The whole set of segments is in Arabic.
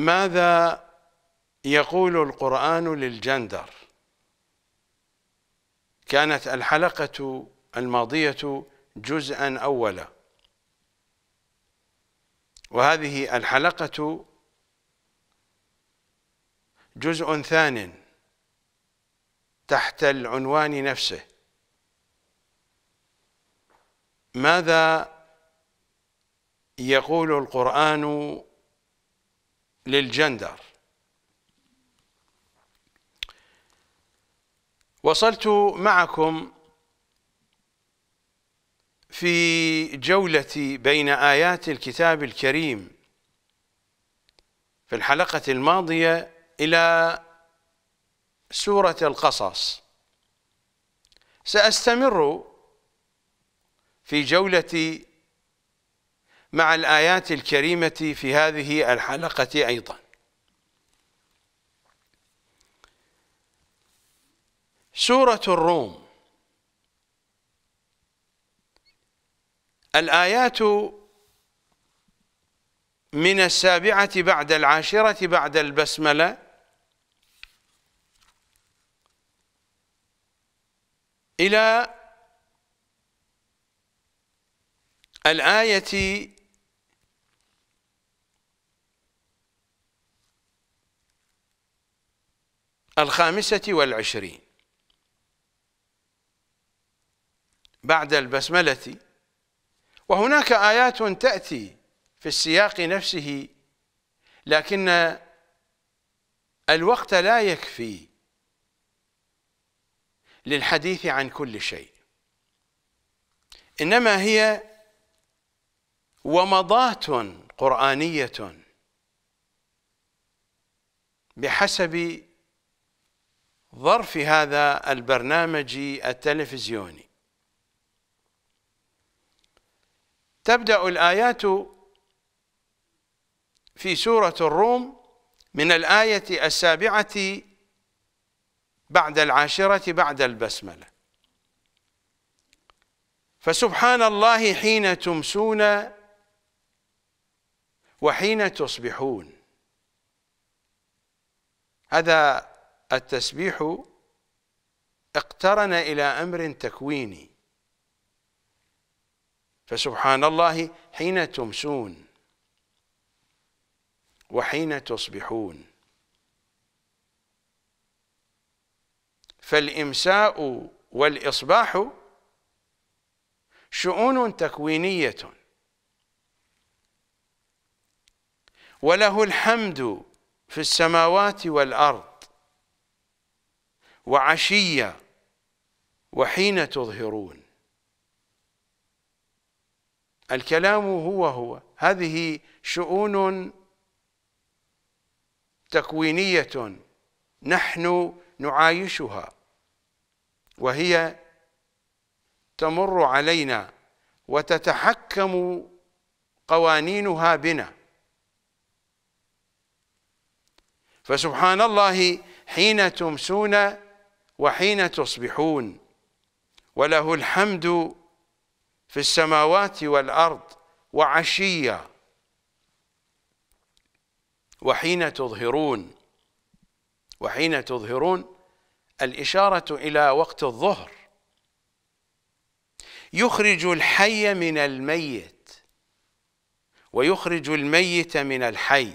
ماذا يقول القرآن للجندر كانت الحلقة الماضية جزءا أولا وهذه الحلقة جزء ثان تحت العنوان نفسه ماذا يقول القرآن للجندر وصلت معكم في جولتي بين آيات الكتاب الكريم في الحلقة الماضية إلى سورة القصص سأستمر في جولتي مع الآيات الكريمة في هذه الحلقة أيضا سورة الروم الآيات من السابعة بعد العاشرة بعد البسملة إلى الآية الخامسة والعشرين بعد البسملة وهناك آيات تأتي في السياق نفسه لكن الوقت لا يكفي للحديث عن كل شيء إنما هي ومضات قرآنية بحسب ظرف هذا البرنامج التلفزيوني تبدأ الآيات في سورة الروم من الآية السابعة بعد العاشرة بعد البسملة فسبحان الله حين تمسون وحين تصبحون هذا التسبيح اقترن إلى أمر تكويني فسبحان الله حين تمسون وحين تصبحون فالإمساء والإصباح شؤون تكوينية وله الحمد في السماوات والأرض وعشية وحين تظهرون الكلام هو هو هذه شؤون تكوينية نحن نعايشها وهي تمر علينا وتتحكم قوانينها بنا فسبحان الله حين تمسون وحين تصبحون وله الحمد في السماوات والأرض وعشية وحين تظهرون وحين تظهرون الإشارة إلى وقت الظهر يخرج الحي من الميت ويخرج الميت من الحي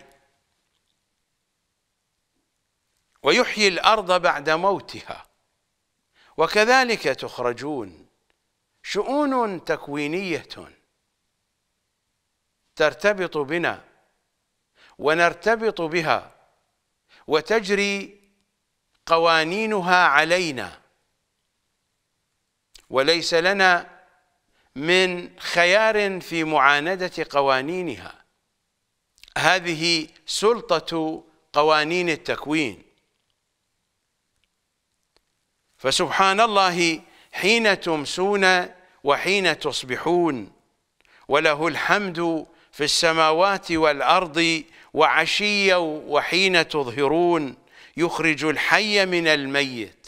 ويحيي الأرض بعد موتها وكذلك تخرجون شؤون تكوينيه ترتبط بنا ونرتبط بها وتجري قوانينها علينا وليس لنا من خيار في معاندة قوانينها هذه سلطة قوانين التكوين فسبحان الله حين تمسون وحين تصبحون وله الحمد في السماوات والأرض وعشيا وحين تظهرون يخرج الحي من الميت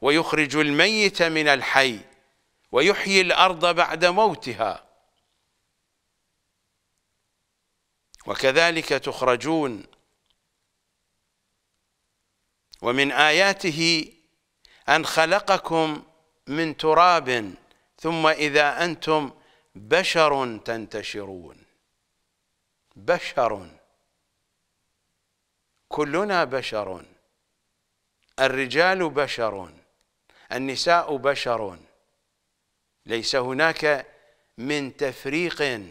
ويخرج الميت من الحي ويحيي الأرض بعد موتها وكذلك تخرجون ومن آياته أن خلقكم من تراب ثم إذا أنتم بشر تنتشرون بشر كلنا بشر الرجال بشر النساء بشر ليس هناك من تفريق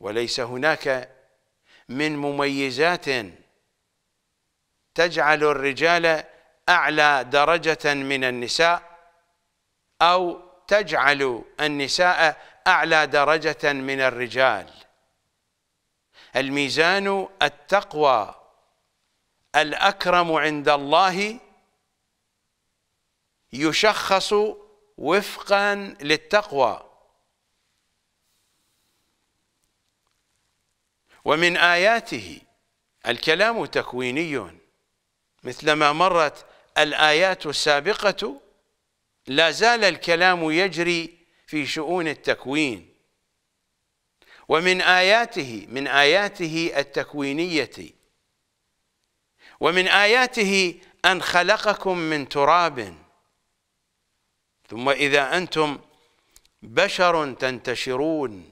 وليس هناك من مميزات تجعل الرجال أعلى درجة من النساء أو تجعل النساء أعلى درجة من الرجال الميزان التقوى الأكرم عند الله يشخص وفقا للتقوى ومن آياته الكلام تكويني مثلما مرت الآيات السابقة لا زال الكلام يجري في شؤون التكوين ومن آياته من آياته التكوينية ومن آياته أن خلقكم من تراب ثم إذا أنتم بشر تنتشرون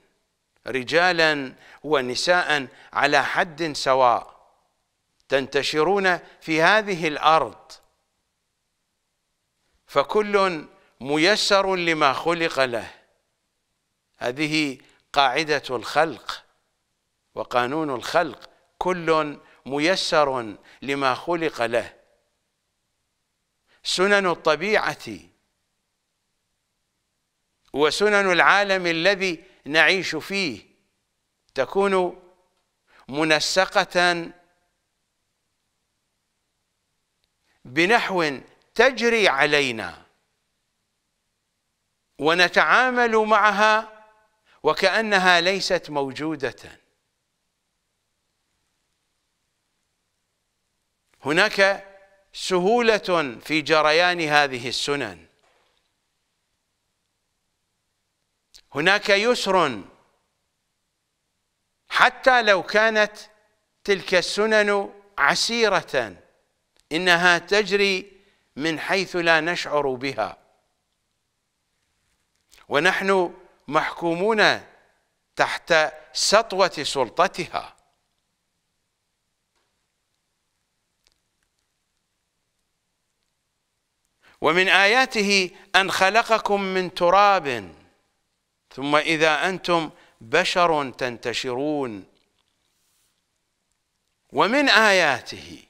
رجالا ونساء على حد سواء تنتشرون في هذه الأرض فكل ميسر لما خلق له هذه قاعدة الخلق وقانون الخلق كل ميسر لما خلق له سنن الطبيعة وسنن العالم الذي نعيش فيه تكون منسقة بنحو تجري علينا ونتعامل معها وكأنها ليست موجودة هناك سهولة في جريان هذه السنن هناك يسر حتى لو كانت تلك السنن عسيرة إنها تجري من حيث لا نشعر بها ونحن محكومون تحت سطوة سلطتها ومن آياته أن خلقكم من تراب ثم إذا أنتم بشر تنتشرون ومن آياته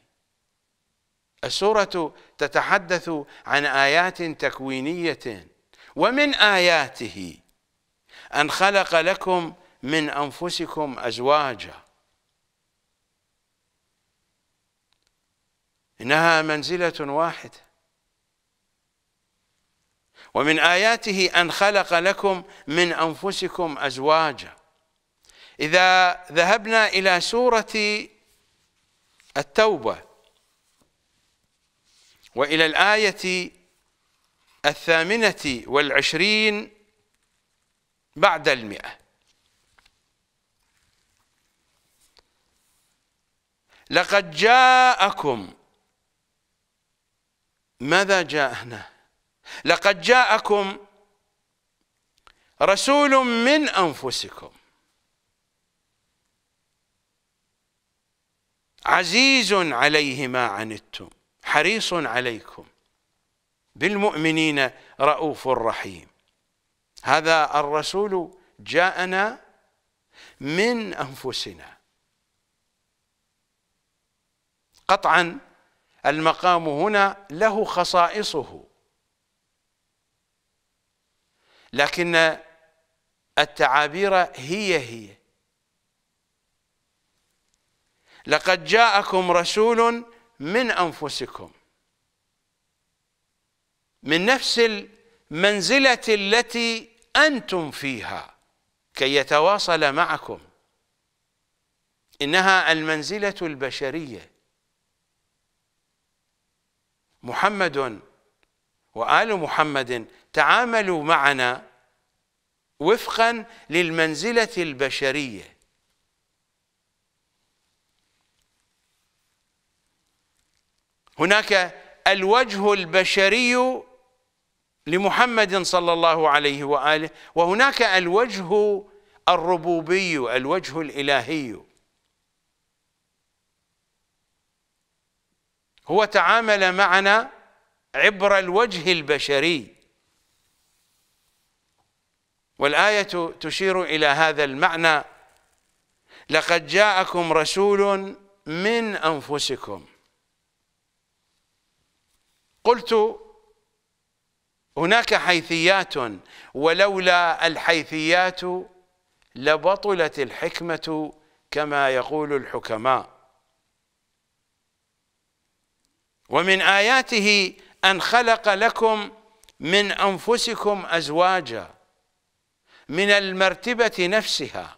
السورة تتحدث عن آيات تكوينية ومن آياته أن خلق لكم من أنفسكم أزواجا إنها منزلة واحدة ومن آياته أن خلق لكم من أنفسكم أزواجا إذا ذهبنا إلى سورة التوبة وإلى الآية الثامنة والعشرين بعد المئة لقد جاءكم ماذا جاء هنا لقد جاءكم رسول من أنفسكم عزيز عليه ما عنتم حريص عليكم بالمؤمنين رؤوف رحيم هذا الرسول جاءنا من أنفسنا قطعا المقام هنا له خصائصه لكن التعابير هي هي لقد جاءكم رسول من أنفسكم من نفس المنزلة التي أنتم فيها كي يتواصل معكم إنها المنزلة البشرية محمد وآل محمد تعاملوا معنا وفقا للمنزلة البشرية هناك الوجه البشري لمحمد صلى الله عليه واله وهناك الوجه الربوبي الوجه الالهي هو تعامل معنا عبر الوجه البشري والايه تشير الى هذا المعنى لقد جاءكم رسول من انفسكم قلت هناك حيثيات ولولا الحيثيات لبطلت الحكمة كما يقول الحكماء ومن آياته أن خلق لكم من أنفسكم أزواجا من المرتبة نفسها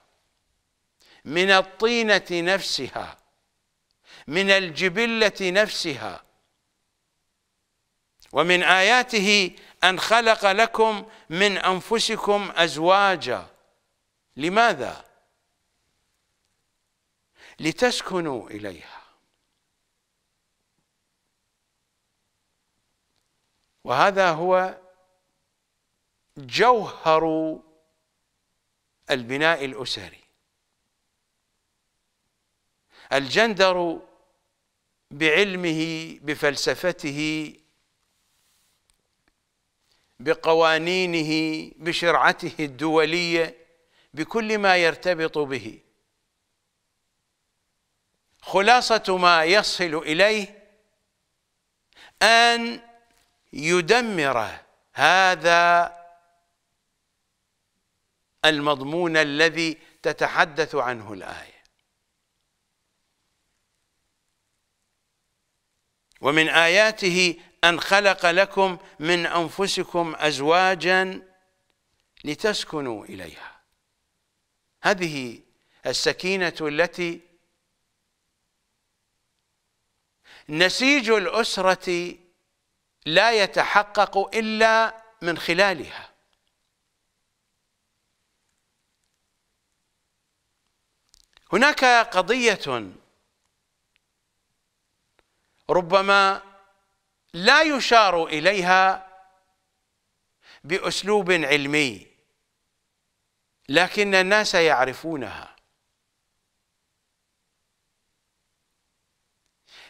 من الطينة نفسها من الجبلة نفسها ومن آياته أن خلق لكم من أنفسكم أزواجا لماذا؟ لتسكنوا إليها وهذا هو جوهر البناء الأسري الجندر بعلمه بفلسفته بقوانينه بشرعته الدوليه بكل ما يرتبط به خلاصه ما يصل اليه ان يدمر هذا المضمون الذي تتحدث عنه الايه ومن اياته أن خلق لكم من أنفسكم أزواجا لتسكنوا إليها هذه السكينة التي نسيج الأسرة لا يتحقق إلا من خلالها هناك قضية ربما لا يشار اليها باسلوب علمي لكن الناس يعرفونها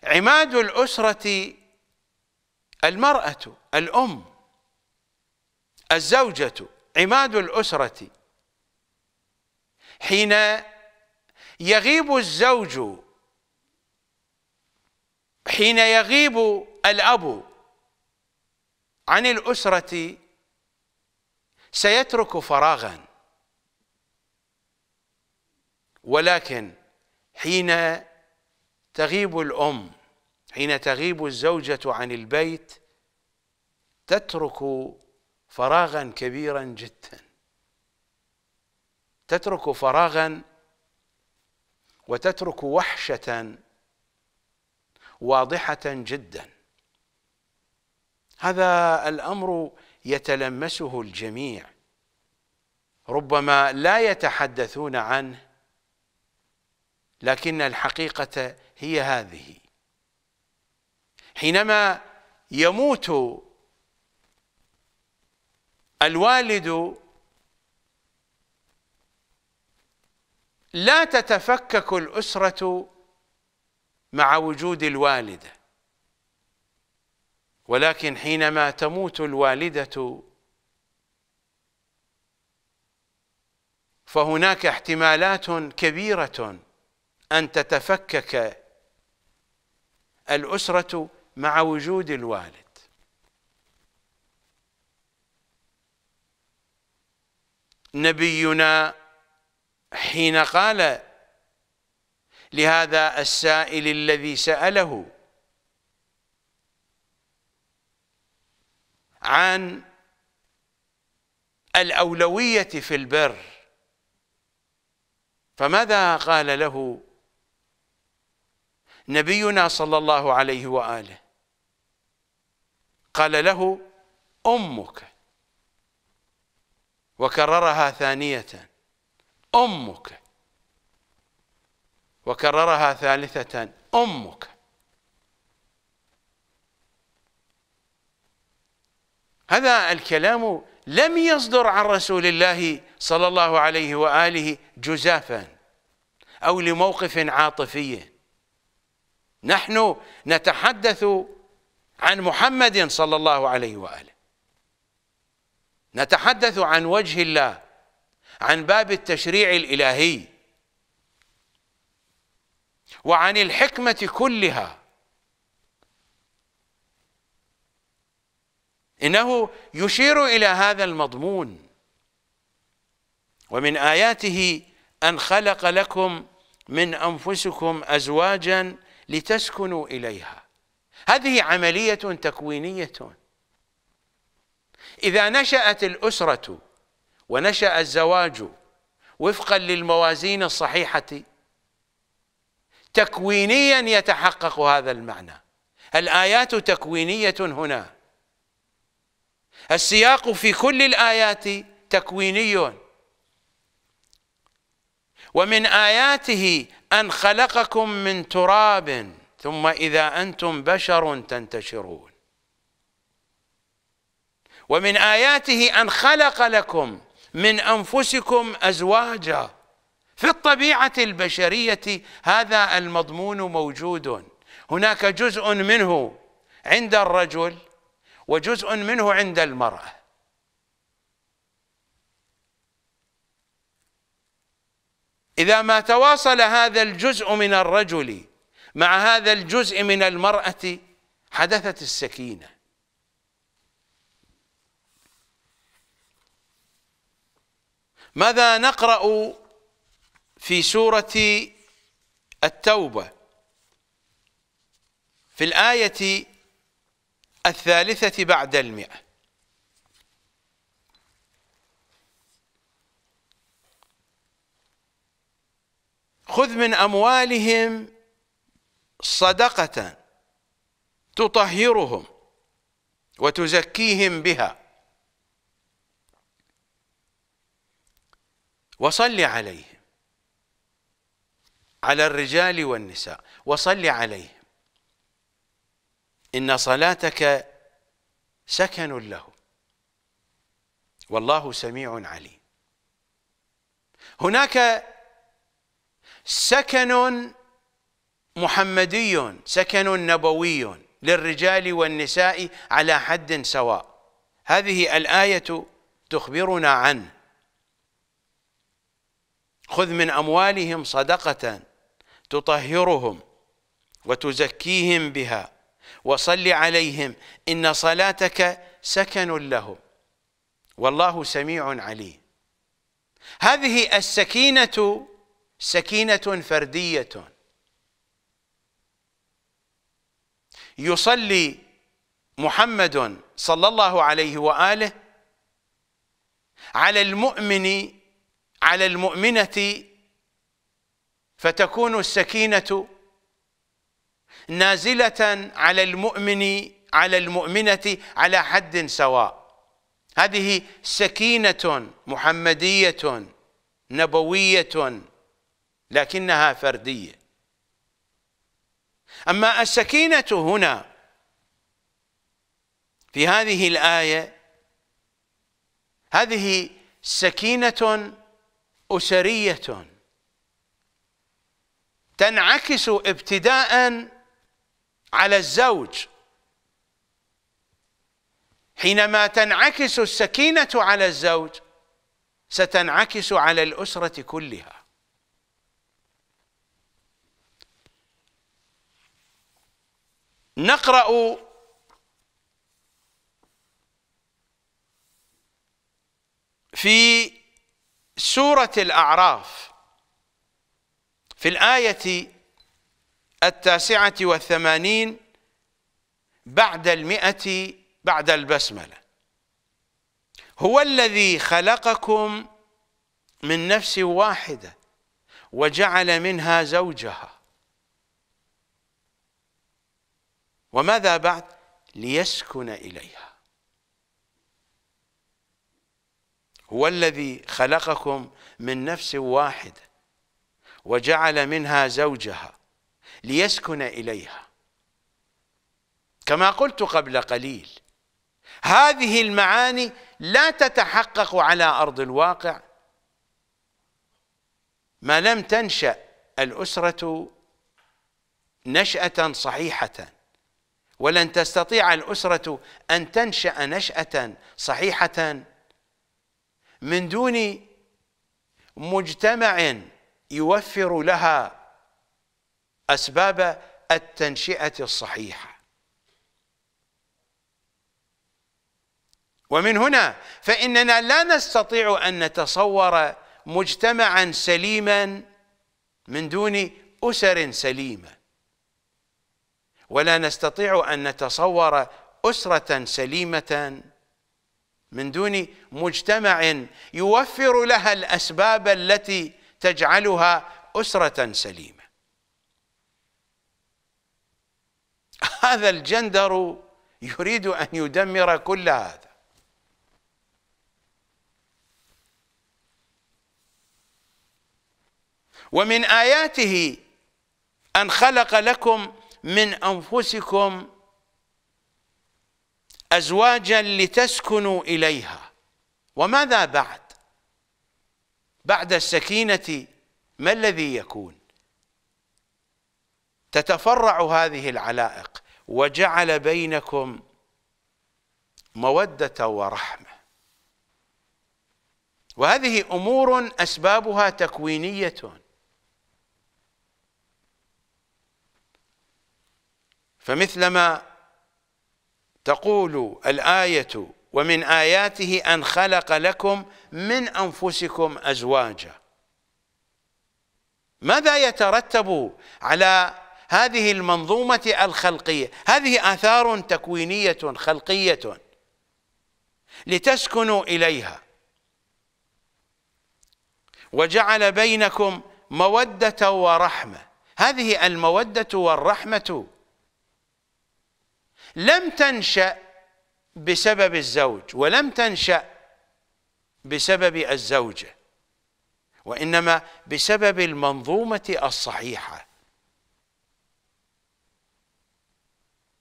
عماد الاسره المراه الام الزوجه عماد الاسره حين يغيب الزوج حين يغيب الأب عن الأسرة سيترك فراغا ولكن حين تغيب الأم حين تغيب الزوجة عن البيت تترك فراغا كبيرا جدا تترك فراغا وتترك وحشة واضحة جدا هذا الأمر يتلمسه الجميع ربما لا يتحدثون عنه لكن الحقيقة هي هذه حينما يموت الوالد لا تتفكك الأسرة مع وجود الوالدة ولكن حينما تموت الوالدة فهناك احتمالات كبيرة أن تتفكك الأسرة مع وجود الوالد نبينا حين قال لهذا السائل الذي سأله عن الأولوية في البر فماذا قال له نبينا صلى الله عليه وآله قال له أمك وكررها ثانية أمك وكررها ثالثة أمك هذا الكلام لم يصدر عن رسول الله صلى الله عليه وآله جزافا أو لموقف عاطفي نحن نتحدث عن محمد صلى الله عليه وآله نتحدث عن وجه الله عن باب التشريع الإلهي وعن الحكمة كلها إنه يشير إلى هذا المضمون ومن آياته أن خلق لكم من أنفسكم أزواجا لتسكنوا إليها هذه عملية تكوينية إذا نشأت الأسرة ونشأ الزواج وفقا للموازين الصحيحة تكوينيا يتحقق هذا المعنى الآيات تكوينية هنا السياق في كل الآيات تكويني ومن آياته أن خلقكم من تراب ثم إذا أنتم بشر تنتشرون ومن آياته أن خلق لكم من أنفسكم أزواجاً في الطبيعة البشرية هذا المضمون موجود هناك جزء منه عند الرجل وجزء منه عند المرأة إذا ما تواصل هذا الجزء من الرجل مع هذا الجزء من المرأة حدثت السكينة ماذا نقرأ في سورة التوبة في الآية الثالثة بعد المئة خذ من أموالهم صدقة تطهرهم وتزكيهم بها وصل عليهم على الرجال والنساء وصل عليهم إن صلاتك سكن له والله سميع عليم هناك سكن محمدي سكن نبوي للرجال والنساء على حد سواء هذه الآية تخبرنا عنه خذ من اموالهم صدقه تطهرهم وتزكيهم بها وصل عليهم ان صلاتك سكن لهم والله سميع عليم هذه السكينه سكينه فرديه يصلي محمد صلى الله عليه واله على المؤمن على المؤمنة فتكون السكينة نازلة على المؤمن على المؤمنة على حد سواء هذه سكينة محمدية نبوية لكنها فردية أما السكينة هنا في هذه الآية هذه سكينة أسرية تنعكس ابتداء على الزوج حينما تنعكس السكينة على الزوج ستنعكس على الأسرة كلها نقرأ في سورة الأعراف في الآية التاسعة والثمانين بعد المئة بعد البسملة هو الذي خلقكم من نفس واحدة وجعل منها زوجها وماذا بعد ليسكن إليها هو الذي خلقكم من نفس واحدة وجعل منها زوجها ليسكن إليها كما قلت قبل قليل هذه المعاني لا تتحقق على أرض الواقع ما لم تنشأ الأسرة نشأة صحيحة ولن تستطيع الأسرة أن تنشأ نشأة صحيحة من دون مجتمع يوفر لها أسباب التنشئة الصحيحة ومن هنا فإننا لا نستطيع أن نتصور مجتمعا سليما من دون أسر سليمة ولا نستطيع أن نتصور أسرة سليمة من دون مجتمع يوفر لها الأسباب التي تجعلها أسرة سليمة هذا الجندر يريد أن يدمر كل هذا ومن آياته أن خلق لكم من أنفسكم أزواجا لتسكنوا إليها وماذا بعد بعد السكينة ما الذي يكون تتفرع هذه العلائق وجعل بينكم مودة ورحمة وهذه أمور أسبابها تكوينية فمثلما تقول الآية ومن آياته أن خلق لكم من أنفسكم أزواجا ماذا يترتب على هذه المنظومة الخلقية هذه آثار تكوينية خلقية لتسكنوا إليها وجعل بينكم مودة ورحمة هذه المودة والرحمة لم تنشأ بسبب الزوج ولم تنشأ بسبب الزوجة وإنما بسبب المنظومة الصحيحة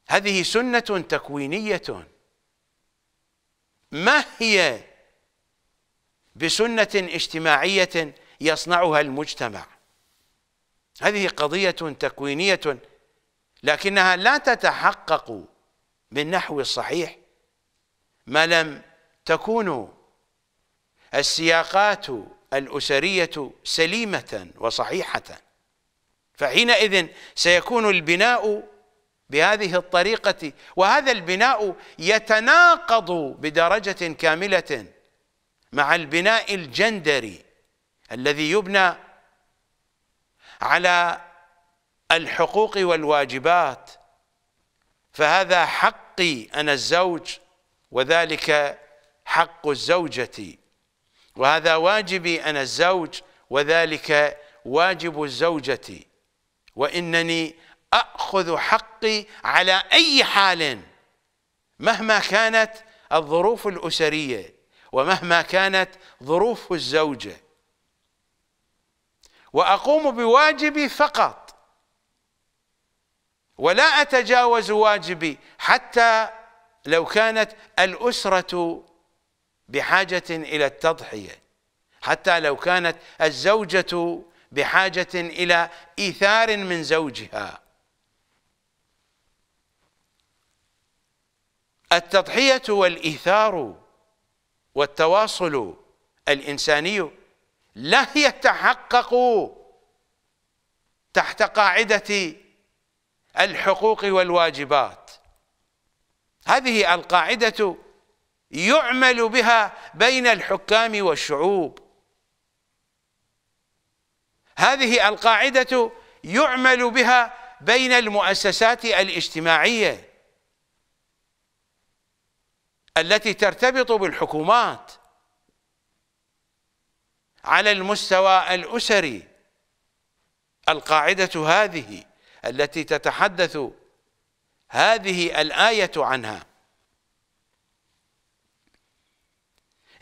هذه سنة تكوينية ما هي بسنة اجتماعية يصنعها المجتمع هذه قضية تكوينية لكنها لا تتحقق بالنحو الصحيح ما لم تكون السياقات الأسرية سليمة وصحيحة فحينئذ سيكون البناء بهذه الطريقة وهذا البناء يتناقض بدرجة كاملة مع البناء الجندري الذي يبنى على الحقوق والواجبات فهذا حقي أنا الزوج وذلك حق الزوجة وهذا واجبي أنا الزوج وذلك واجب الزوجة وإنني أخذ حقي على أي حال مهما كانت الظروف الأسرية ومهما كانت ظروف الزوجة وأقوم بواجبي فقط ولا أتجاوز واجبي حتى لو كانت الأسرة بحاجة إلى التضحية حتى لو كانت الزوجة بحاجة إلى إيثار من زوجها التضحية والإيثار والتواصل الإنساني لا يتحقق تحت قاعدة الحقوق والواجبات هذه القاعدة يعمل بها بين الحكام والشعوب هذه القاعدة يعمل بها بين المؤسسات الاجتماعية التي ترتبط بالحكومات على المستوى الأسري القاعدة هذه التي تتحدث هذه الآية عنها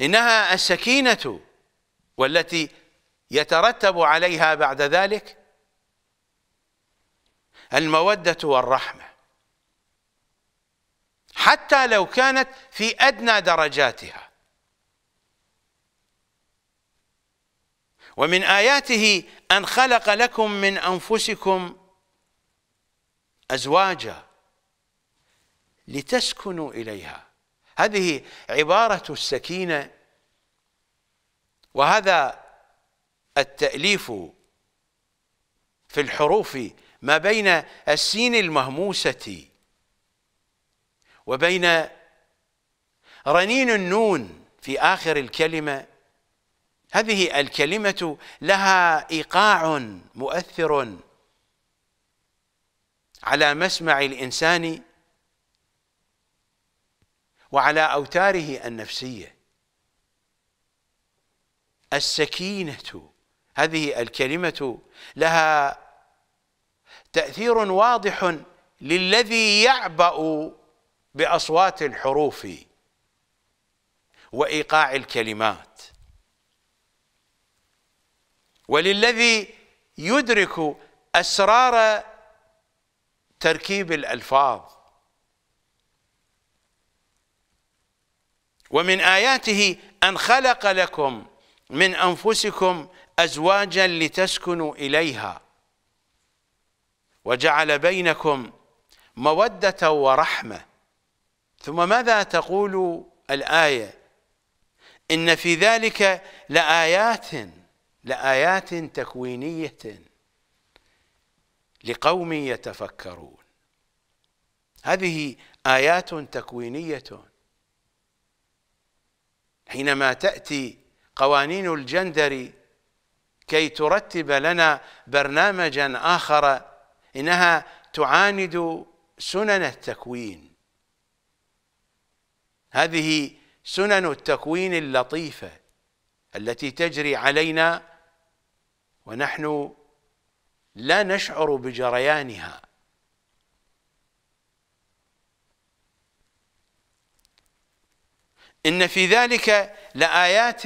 إنها السكينة والتي يترتب عليها بعد ذلك المودة والرحمة حتى لو كانت في أدنى درجاتها ومن آياته أن خلق لكم من أنفسكم أزواجا لتسكنوا إليها هذه عبارة السكينة وهذا التأليف في الحروف ما بين السين المهموسة وبين رنين النون في آخر الكلمة هذه الكلمة لها إيقاع مؤثر على مسمع الإنسان وعلى أوتاره النفسية السكينة هذه الكلمة لها تأثير واضح للذي يعبأ بأصوات الحروف وإيقاع الكلمات وللذي يدرك أسرار تركيب الالفاظ ومن اياته ان خلق لكم من انفسكم ازواجا لتسكنوا اليها وجعل بينكم موده ورحمه ثم ماذا تقول الايه ان في ذلك لايات لايات تكوينيه لقوم يتفكرون هذه آيات تكوينية حينما تأتي قوانين الجندر كي ترتب لنا برنامجا آخر إنها تعاند سنن التكوين هذه سنن التكوين اللطيفة التي تجري علينا ونحن لا نشعر بجريانها إن في ذلك لآيات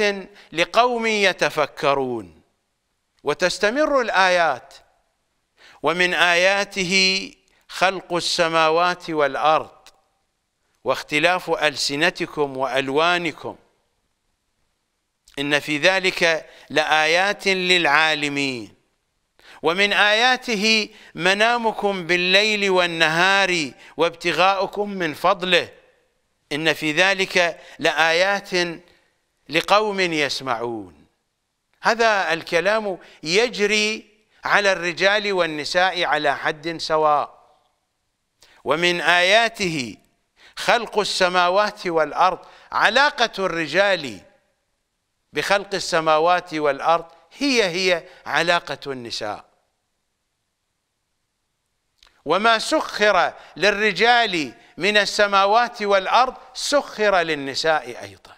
لقوم يتفكرون وتستمر الآيات ومن آياته خلق السماوات والأرض واختلاف ألسنتكم وألوانكم إن في ذلك لآيات للعالمين ومن آياته منامكم بالليل والنهار وابتغاؤكم من فضله إن في ذلك لآيات لقوم يسمعون هذا الكلام يجري على الرجال والنساء على حد سواء ومن آياته خلق السماوات والأرض علاقة الرجال بخلق السماوات والأرض هي هي علاقة النساء وما سخر للرجال من السماوات والارض سخر للنساء ايضا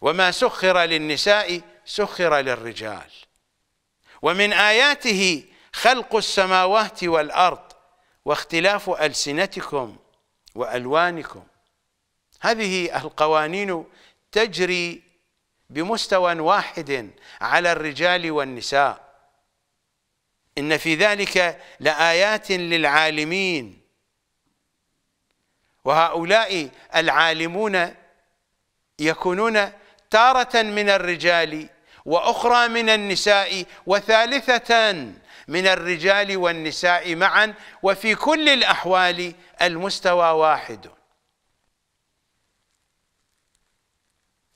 وما سخر للنساء سخر للرجال ومن اياته خلق السماوات والارض واختلاف السنتكم والوانكم هذه القوانين تجري بمستوى واحد على الرجال والنساء إن في ذلك لآيات للعالمين وهؤلاء العالمون يكونون تارة من الرجال وأخرى من النساء وثالثة من الرجال والنساء معا وفي كل الأحوال المستوى واحد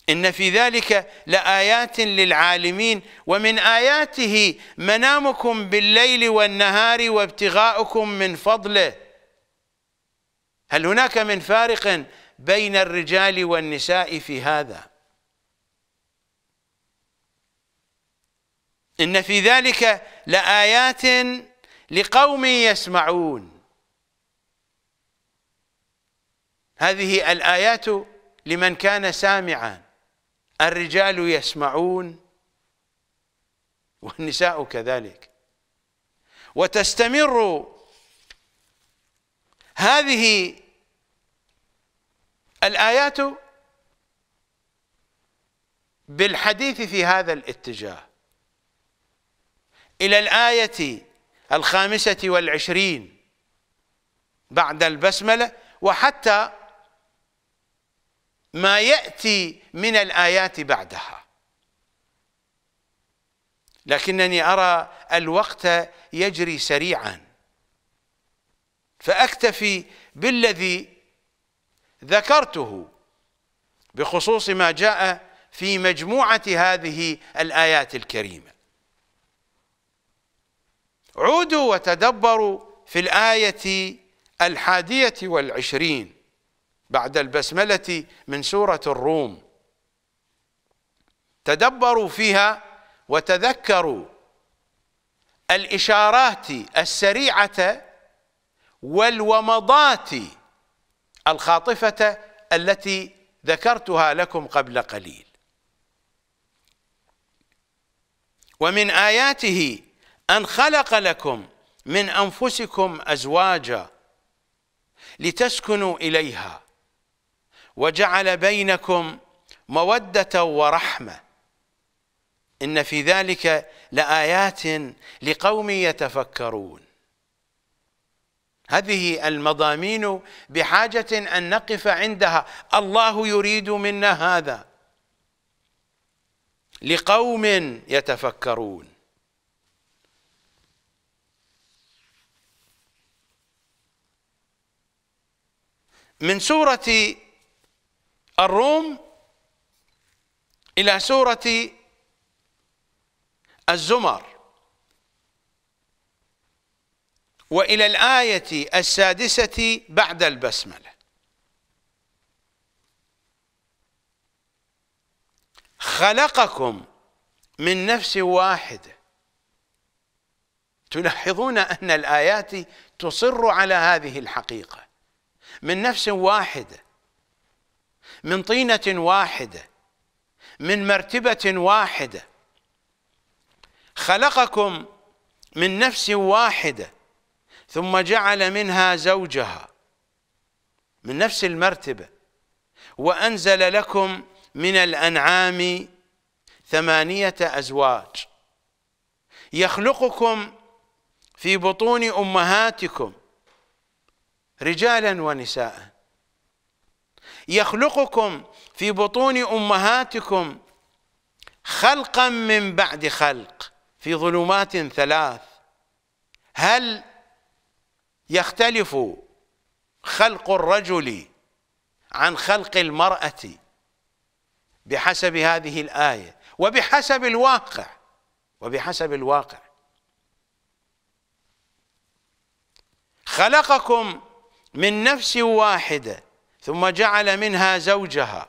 إن في ذلك لآيات للعالمين ومن آياته منامكم بالليل والنهار وابتغاؤكم من فضله هل هناك من فارق بين الرجال والنساء في هذا إن في ذلك لآيات لقوم يسمعون هذه الآيات لمن كان سامعاً الرجال يسمعون والنساء كذلك وتستمر هذه الآيات بالحديث في هذا الاتجاه إلى الآية الخامسة والعشرين بعد البسملة وحتى ما يأتي من الآيات بعدها لكنني أرى الوقت يجري سريعا فأكتفي بالذي ذكرته بخصوص ما جاء في مجموعة هذه الآيات الكريمة عودوا وتدبروا في الآية الحادية والعشرين بعد البسملة من سورة الروم تدبروا فيها وتذكروا الإشارات السريعة والومضات الخاطفة التي ذكرتها لكم قبل قليل ومن آياته أن خلق لكم من أنفسكم أزواجا لتسكنوا إليها وجعل بينكم موده ورحمه ان في ذلك لايات لقوم يتفكرون هذه المضامين بحاجه ان نقف عندها الله يريد منا هذا لقوم يتفكرون من سوره الروم إلى سورة الزمر وإلى الآية السادسة بعد البسملة خلقكم من نفس واحدة تلاحظون أن الآيات تصر على هذه الحقيقة من نفس واحدة من طينة واحدة من مرتبة واحدة خلقكم من نفس واحدة ثم جعل منها زوجها من نفس المرتبة وأنزل لكم من الأنعام ثمانية أزواج يخلقكم في بطون أمهاتكم رجالا ونساء يخلقكم في بطون امهاتكم خلقا من بعد خلق في ظلمات ثلاث هل يختلف خلق الرجل عن خلق المرأة بحسب هذه الآية وبحسب الواقع وبحسب الواقع خلقكم من نفس واحدة ثم جعل منها زوجها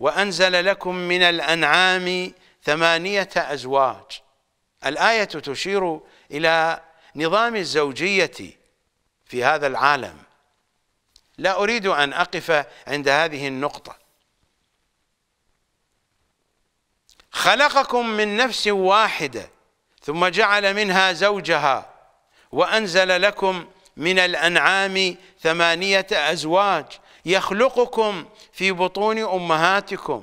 وأنزل لكم من الأنعام ثمانية أزواج الآية تشير إلى نظام الزوجية في هذا العالم لا أريد أن أقف عند هذه النقطة خلقكم من نفس واحدة ثم جعل منها زوجها وأنزل لكم من الأنعام ثمانية أزواج يخلقكم في بطون امهاتكم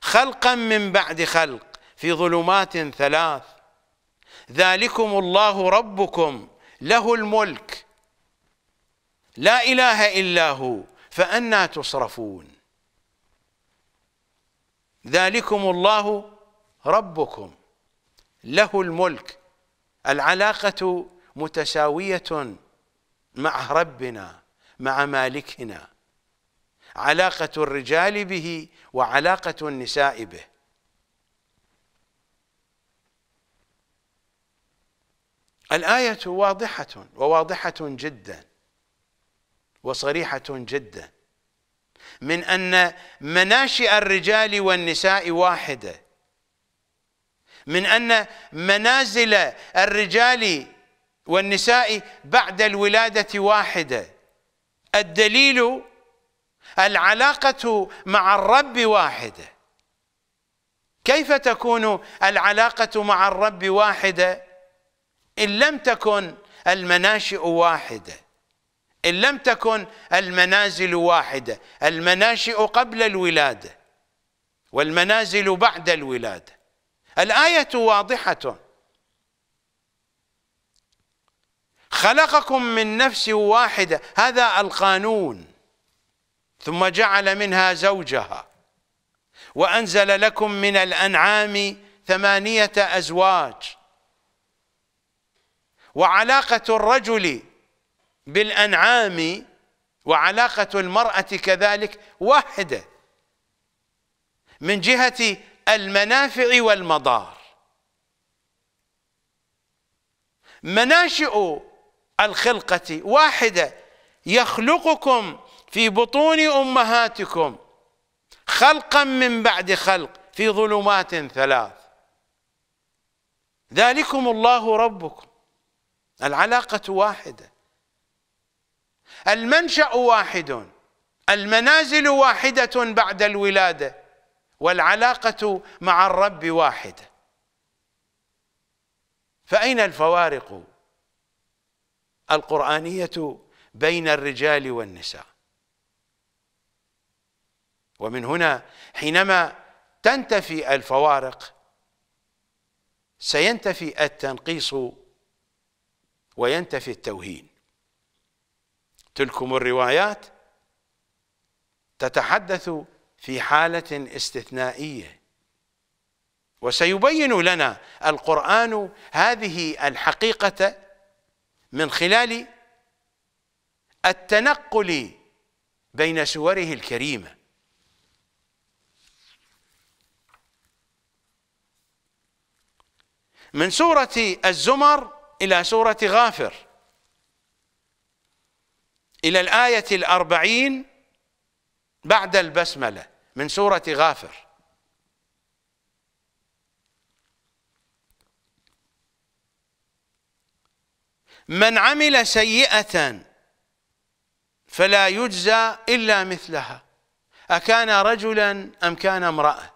خلقا من بعد خلق في ظلمات ثلاث ذلكم الله ربكم له الملك لا اله الا هو فانى تصرفون ذلكم الله ربكم له الملك العلاقه متساويه مع ربنا مع مالكنا علاقة الرجال به وعلاقة النساء به الآية واضحة وواضحة جدا وصريحة جدا من أن مناشئ الرجال والنساء واحدة من أن منازل الرجال والنساء بعد الولادة واحدة الدليل العلاقة مع الرب واحدة كيف تكون العلاقة مع الرب واحدة إن لم تكن المناشئ واحدة إن لم تكن المنازل واحدة المناشئ قبل الولادة والمنازل بعد الولادة الآية واضحة خلقكم من نفس واحدة هذا القانون ثم جعل منها زوجها وأنزل لكم من الأنعام ثمانية أزواج وعلاقة الرجل بالأنعام وعلاقة المرأة كذلك واحدة من جهة المنافع والمضار مناشئ الخلقة واحدة يخلقكم في بطون امهاتكم خلقا من بعد خلق في ظلمات ثلاث ذلكم الله ربكم العلاقه واحده المنشا واحد المنازل واحده بعد الولاده والعلاقه مع الرب واحده فاين الفوارق القرانيه بين الرجال والنساء ومن هنا حينما تنتفي الفوارق سينتفي التنقيص وينتفي التوهين تلكم الروايات تتحدث في حالة استثنائية وسيبين لنا القرآن هذه الحقيقة من خلال التنقل بين سوره الكريمة من سورة الزمر إلى سورة غافر إلى الآية الأربعين بعد البسملة من سورة غافر من عمل سيئة فلا يجزى إلا مثلها أكان رجلا أم كان امرأة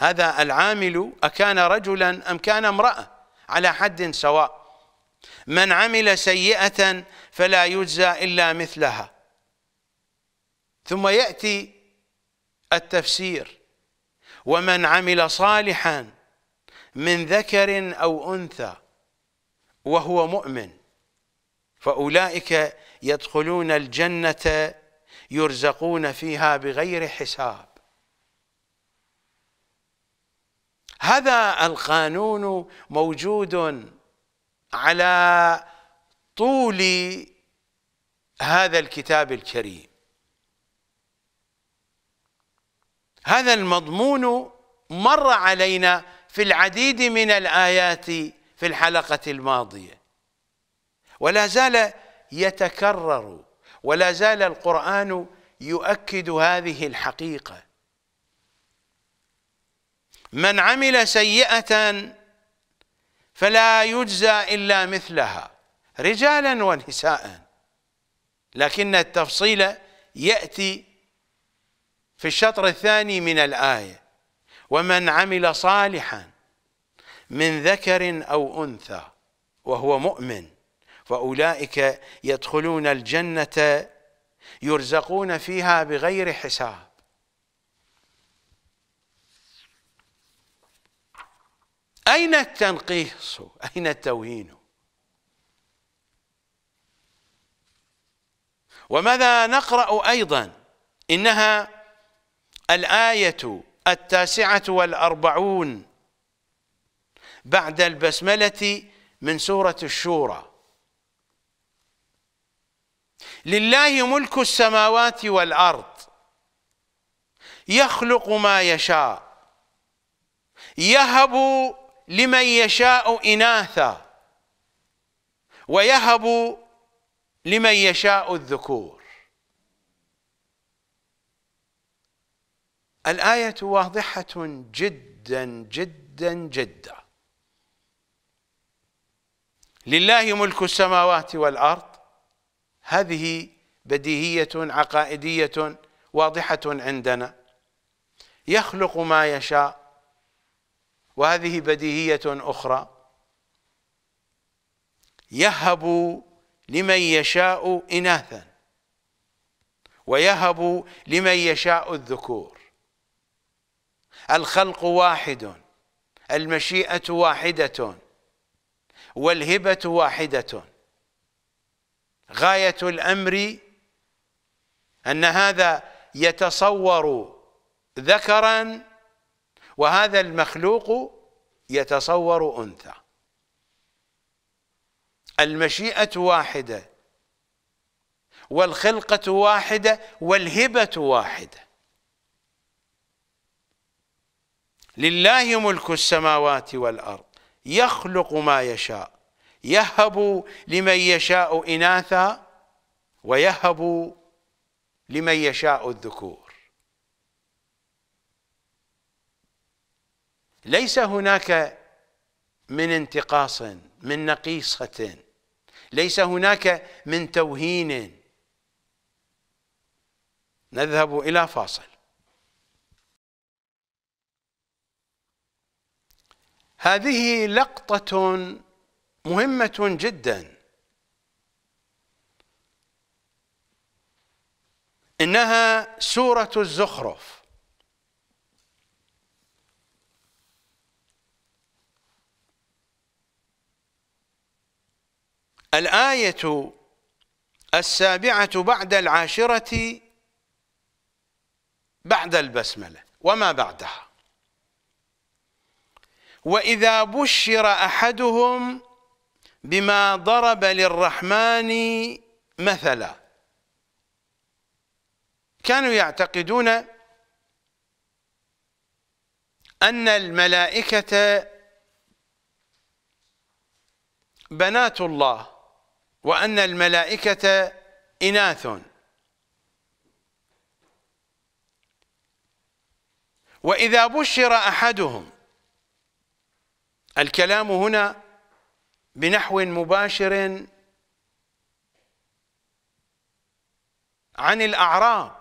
هذا العامل أكان رجلا أم كان امرأة على حد سواء من عمل سيئة فلا يجزى إلا مثلها ثم يأتي التفسير ومن عمل صالحا من ذكر أو أنثى وهو مؤمن فأولئك يدخلون الجنة يرزقون فيها بغير حساب هذا القانون موجود على طول هذا الكتاب الكريم هذا المضمون مر علينا في العديد من الآيات في الحلقة الماضية ولا زال يتكرر ولا زال القرآن يؤكد هذه الحقيقة من عمل سيئة فلا يجزى إلا مثلها رجالا ونساء لكن التفصيل يأتي في الشطر الثاني من الآية ومن عمل صالحا من ذكر أو أنثى وهو مؤمن فأولئك يدخلون الجنة يرزقون فيها بغير حساب أين التنقيص أين التوهين وماذا نقرأ أيضا إنها الآية التاسعة والأربعون بعد البسملة من سورة الشورى لله ملك السماوات والأرض يخلق ما يشاء يهب لمن يشاء إناثا ويهب لمن يشاء الذكور الآية واضحة جدا جدا جدا لله ملك السماوات والأرض هذه بديهية عقائدية واضحة عندنا يخلق ما يشاء وهذه بديهية أخرى يهب لمن يشاء إناثا ويهب لمن يشاء الذكور الخلق واحد المشيئة واحدة والهبة واحدة غاية الأمر أن هذا يتصور ذكراً وهذا المخلوق يتصور أنثى المشيئة واحدة والخلقة واحدة والهبة واحدة لله ملك السماوات والأرض يخلق ما يشاء يهب لمن يشاء إناثا ويهب لمن يشاء الذكور ليس هناك من انتقاص من نقيصة ليس هناك من توهين نذهب إلى فاصل هذه لقطة مهمة جدا إنها سورة الزخرف الآية السابعة بعد العاشرة بعد البسملة وما بعدها وإذا بشر أحدهم بما ضرب للرحمن مثلا كانوا يعتقدون أن الملائكة بنات الله وأن الملائكة إناث وإذا بشر أحدهم الكلام هنا بنحو مباشر عن الأعراب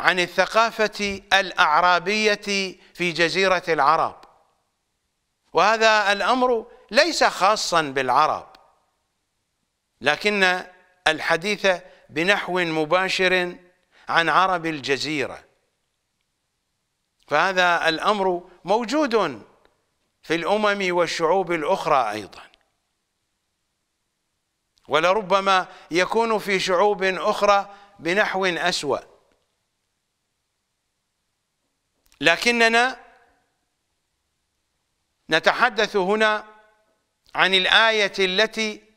عن الثقافة الأعرابية في جزيرة العرب وهذا الأمر ليس خاصا بالعرب لكن الحديث بنحو مباشر عن عرب الجزيرة فهذا الأمر موجود في الأمم والشعوب الأخرى أيضا ولربما يكون في شعوب أخرى بنحو أسوأ لكننا نتحدث هنا عن الآية التي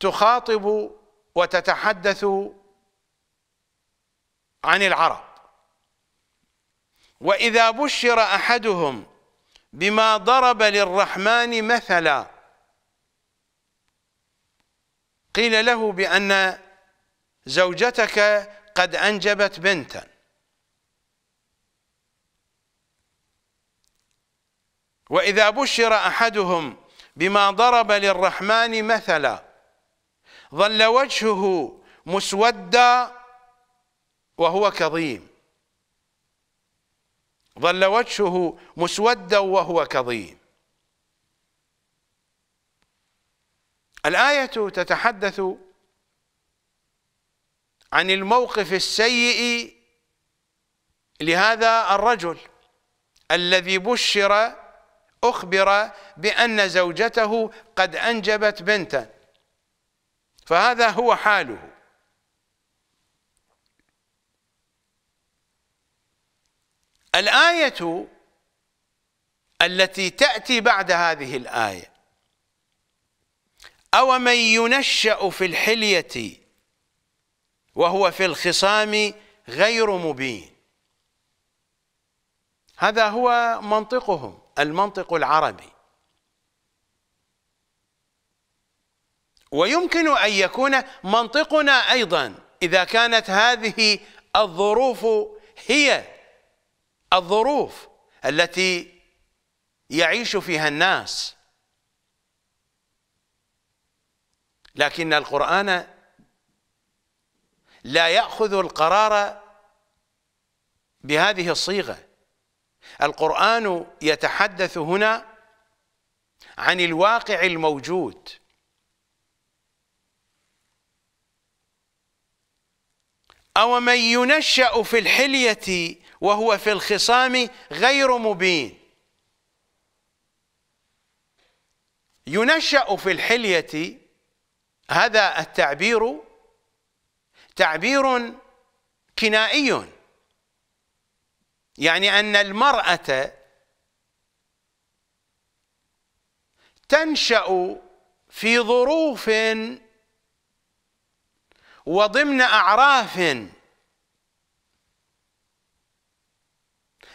تخاطب وتتحدث عن العرب وإذا بشر أحدهم بما ضرب للرحمن مثلا قيل له بأن زوجتك قد أنجبت بنتا وإذا بشر أحدهم بما ضرب للرحمن مثلا ظل وجهه مسودا وهو كظيم ظل وجهه مسودا وهو كظيم الآية تتحدث عن الموقف السيء لهذا الرجل الذي بشر أخبر بأن زوجته قد أنجبت بنتا فهذا هو حاله الآية التي تأتي بعد هذه الآية أو من ينشأ في الحلية وهو في الخصام غير مبين هذا هو منطقهم المنطق العربي ويمكن أن يكون منطقنا أيضا إذا كانت هذه الظروف هي الظروف التي يعيش فيها الناس لكن القرآن لا يأخذ القرار بهذه الصيغة القرآن يتحدث هنا عن الواقع الموجود أو من ينشأ في الحلية وهو في الخصام غير مبين ينشأ في الحلية هذا التعبير تعبير كنائي يعني أن المرأة تنشأ في ظروف وضمن أعراف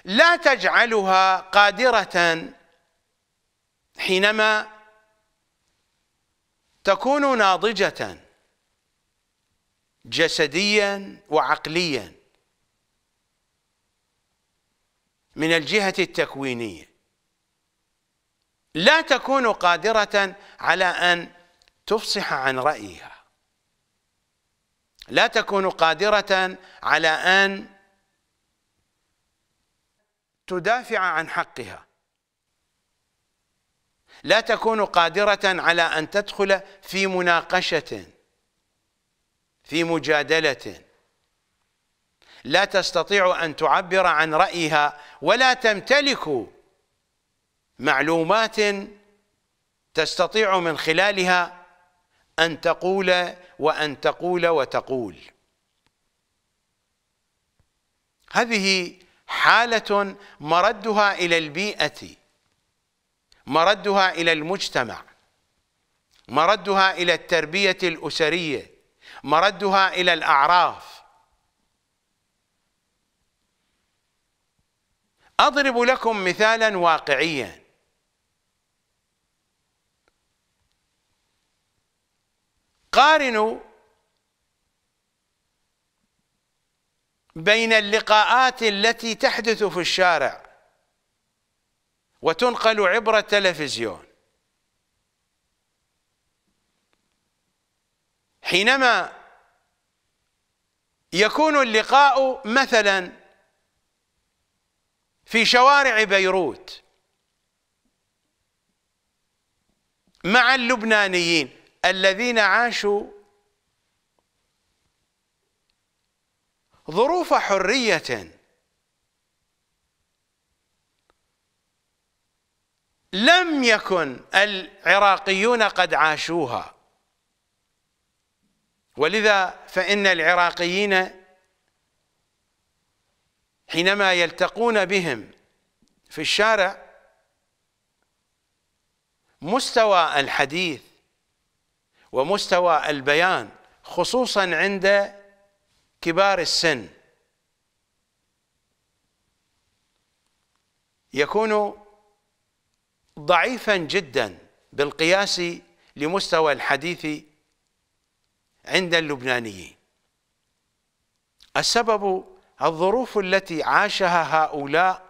لا تجعلها قادرة حينما تكون ناضجة جسديا وعقليا من الجهة التكوينية لا تكون قادرة على أن تفصح عن رأيها لا تكون قادرة على أن تدافع عن حقها لا تكون قادرة على أن تدخل في مناقشة في مجادلة لا تستطيع أن تعبر عن رأيها ولا تمتلك معلومات تستطيع من خلالها أن تقول وأن تقول وتقول هذه حالة مردها إلى البيئة مردها إلى المجتمع مردها إلى التربية الأسرية مردها إلى الأعراف أضرب لكم مثالا واقعيا قارنوا بين اللقاءات التي تحدث في الشارع وتنقل عبر التلفزيون حينما يكون اللقاء مثلا في شوارع بيروت مع اللبنانيين الذين عاشوا ظروف حرية لم يكن العراقيون قد عاشوها ولذا فإن العراقيين حينما يلتقون بهم في الشارع مستوى الحديث ومستوى البيان خصوصا عند كبار السن يكون ضعيفا جدا بالقياس لمستوى الحديث عند اللبنانيين السبب الظروف التي عاشها هؤلاء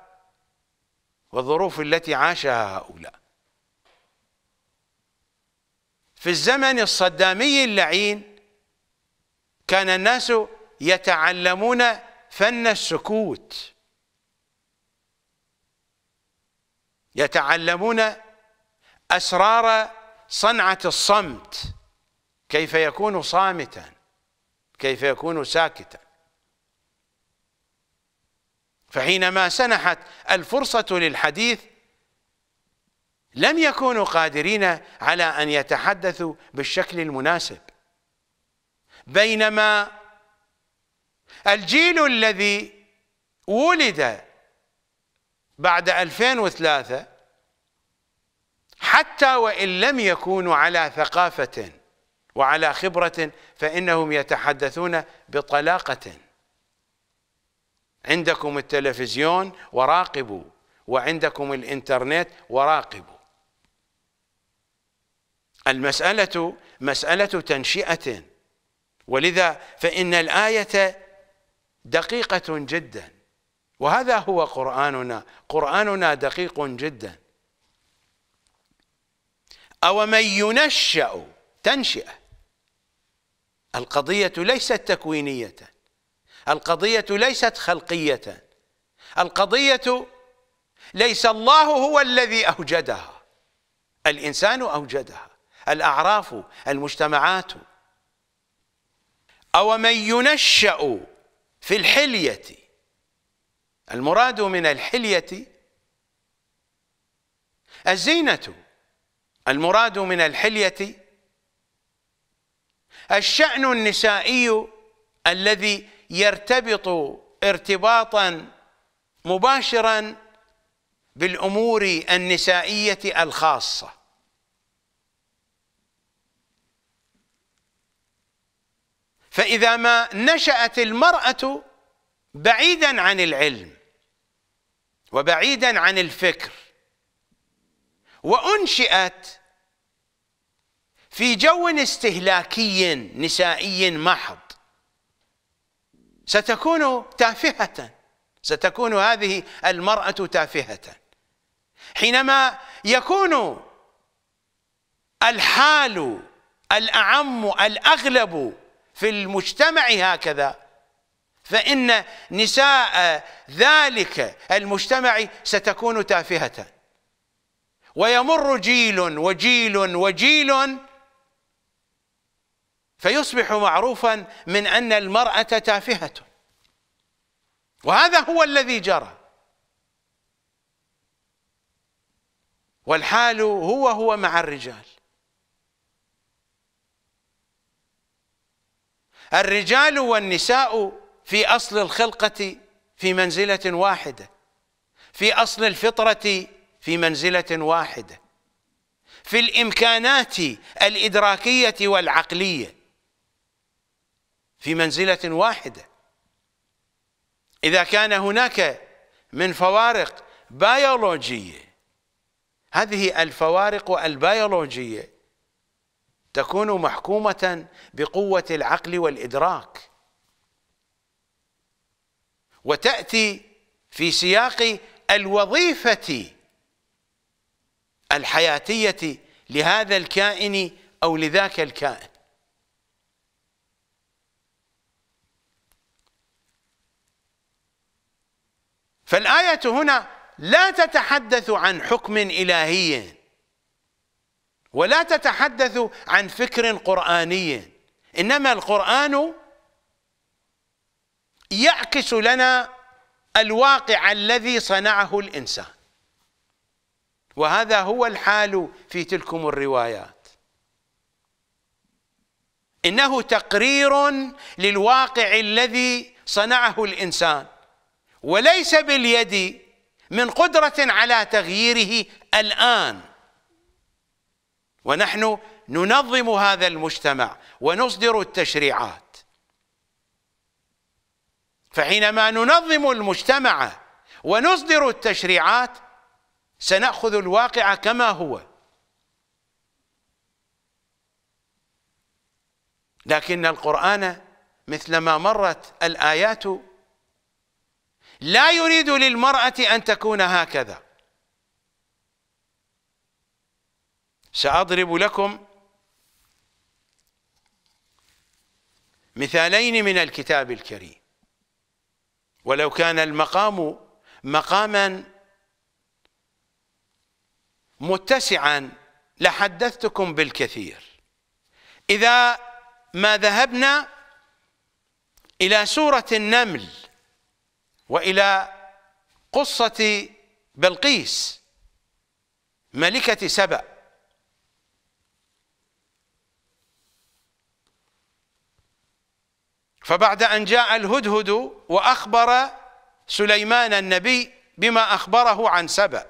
والظروف التي عاشها هؤلاء في الزمن الصدامي اللعين كان الناس يتعلمون فن السكوت يتعلمون أسرار صنعة الصمت كيف يكون صامتا كيف يكون ساكتا فحينما سنحت الفرصة للحديث لم يكونوا قادرين على أن يتحدثوا بالشكل المناسب بينما الجيل الذي ولد بعد 2003 حتى وإن لم يكونوا على ثقافة وعلى خبرة فإنهم يتحدثون بطلاقة عندكم التلفزيون وراقبوا وعندكم الإنترنت وراقبوا المسألة مسألة تنشئة ولذا فإن الآية دقيقة جدا وهذا هو قرآننا قرآننا دقيق جدا أو من ينشأ تنشئة القضية ليست تكوينية القضية ليست خلقية القضية ليس الله هو الذي أوجدها الإنسان أوجدها الأعراف المجتمعات أو من ينشأ في الحلية المراد من الحلية الزينة المراد من الحلية الشأن النسائي الذي يرتبط ارتباطا مباشرا بالأمور النسائية الخاصة فإذا ما نشأت المرأة بعيدا عن العلم وبعيدا عن الفكر وأنشئت في جو استهلاكي نسائي محض ستكون تافهة ستكون هذه المرأة تافهة حينما يكون الحال الأعم الأغلب في المجتمع هكذا فإن نساء ذلك المجتمع ستكون تافهة ويمر جيل وجيل وجيل فيصبح معروفا من أن المرأة تافهة وهذا هو الذي جرى والحال هو هو مع الرجال الرجال والنساء في أصل الخلقة في منزلة واحدة في أصل الفطرة في منزلة واحدة في الإمكانات الإدراكية والعقلية في منزلة واحدة إذا كان هناك من فوارق بيولوجية هذه الفوارق البيولوجية تكون محكومة بقوة العقل والإدراك وتأتي في سياق الوظيفة الحياتية لهذا الكائن أو لذاك الكائن فالآية هنا لا تتحدث عن حكم إلهي ولا تتحدث عن فكر قرآني إنما القرآن يعكس لنا الواقع الذي صنعه الإنسان وهذا هو الحال في تلكم الروايات إنه تقرير للواقع الذي صنعه الإنسان وليس باليد من قدرة على تغييره الآن ونحن ننظم هذا المجتمع ونصدر التشريعات فحينما ننظم المجتمع ونصدر التشريعات سنأخذ الواقع كما هو لكن القرآن مثلما مرت الآيات لا يريد للمرأة أن تكون هكذا سأضرب لكم مثالين من الكتاب الكريم ولو كان المقام مقاما متسعا لحدثتكم بالكثير إذا ما ذهبنا إلى سورة النمل وإلى قصة بلقيس ملكة سبأ فبعد أن جاء الهدهد وأخبر سليمان النبي بما أخبره عن سبأ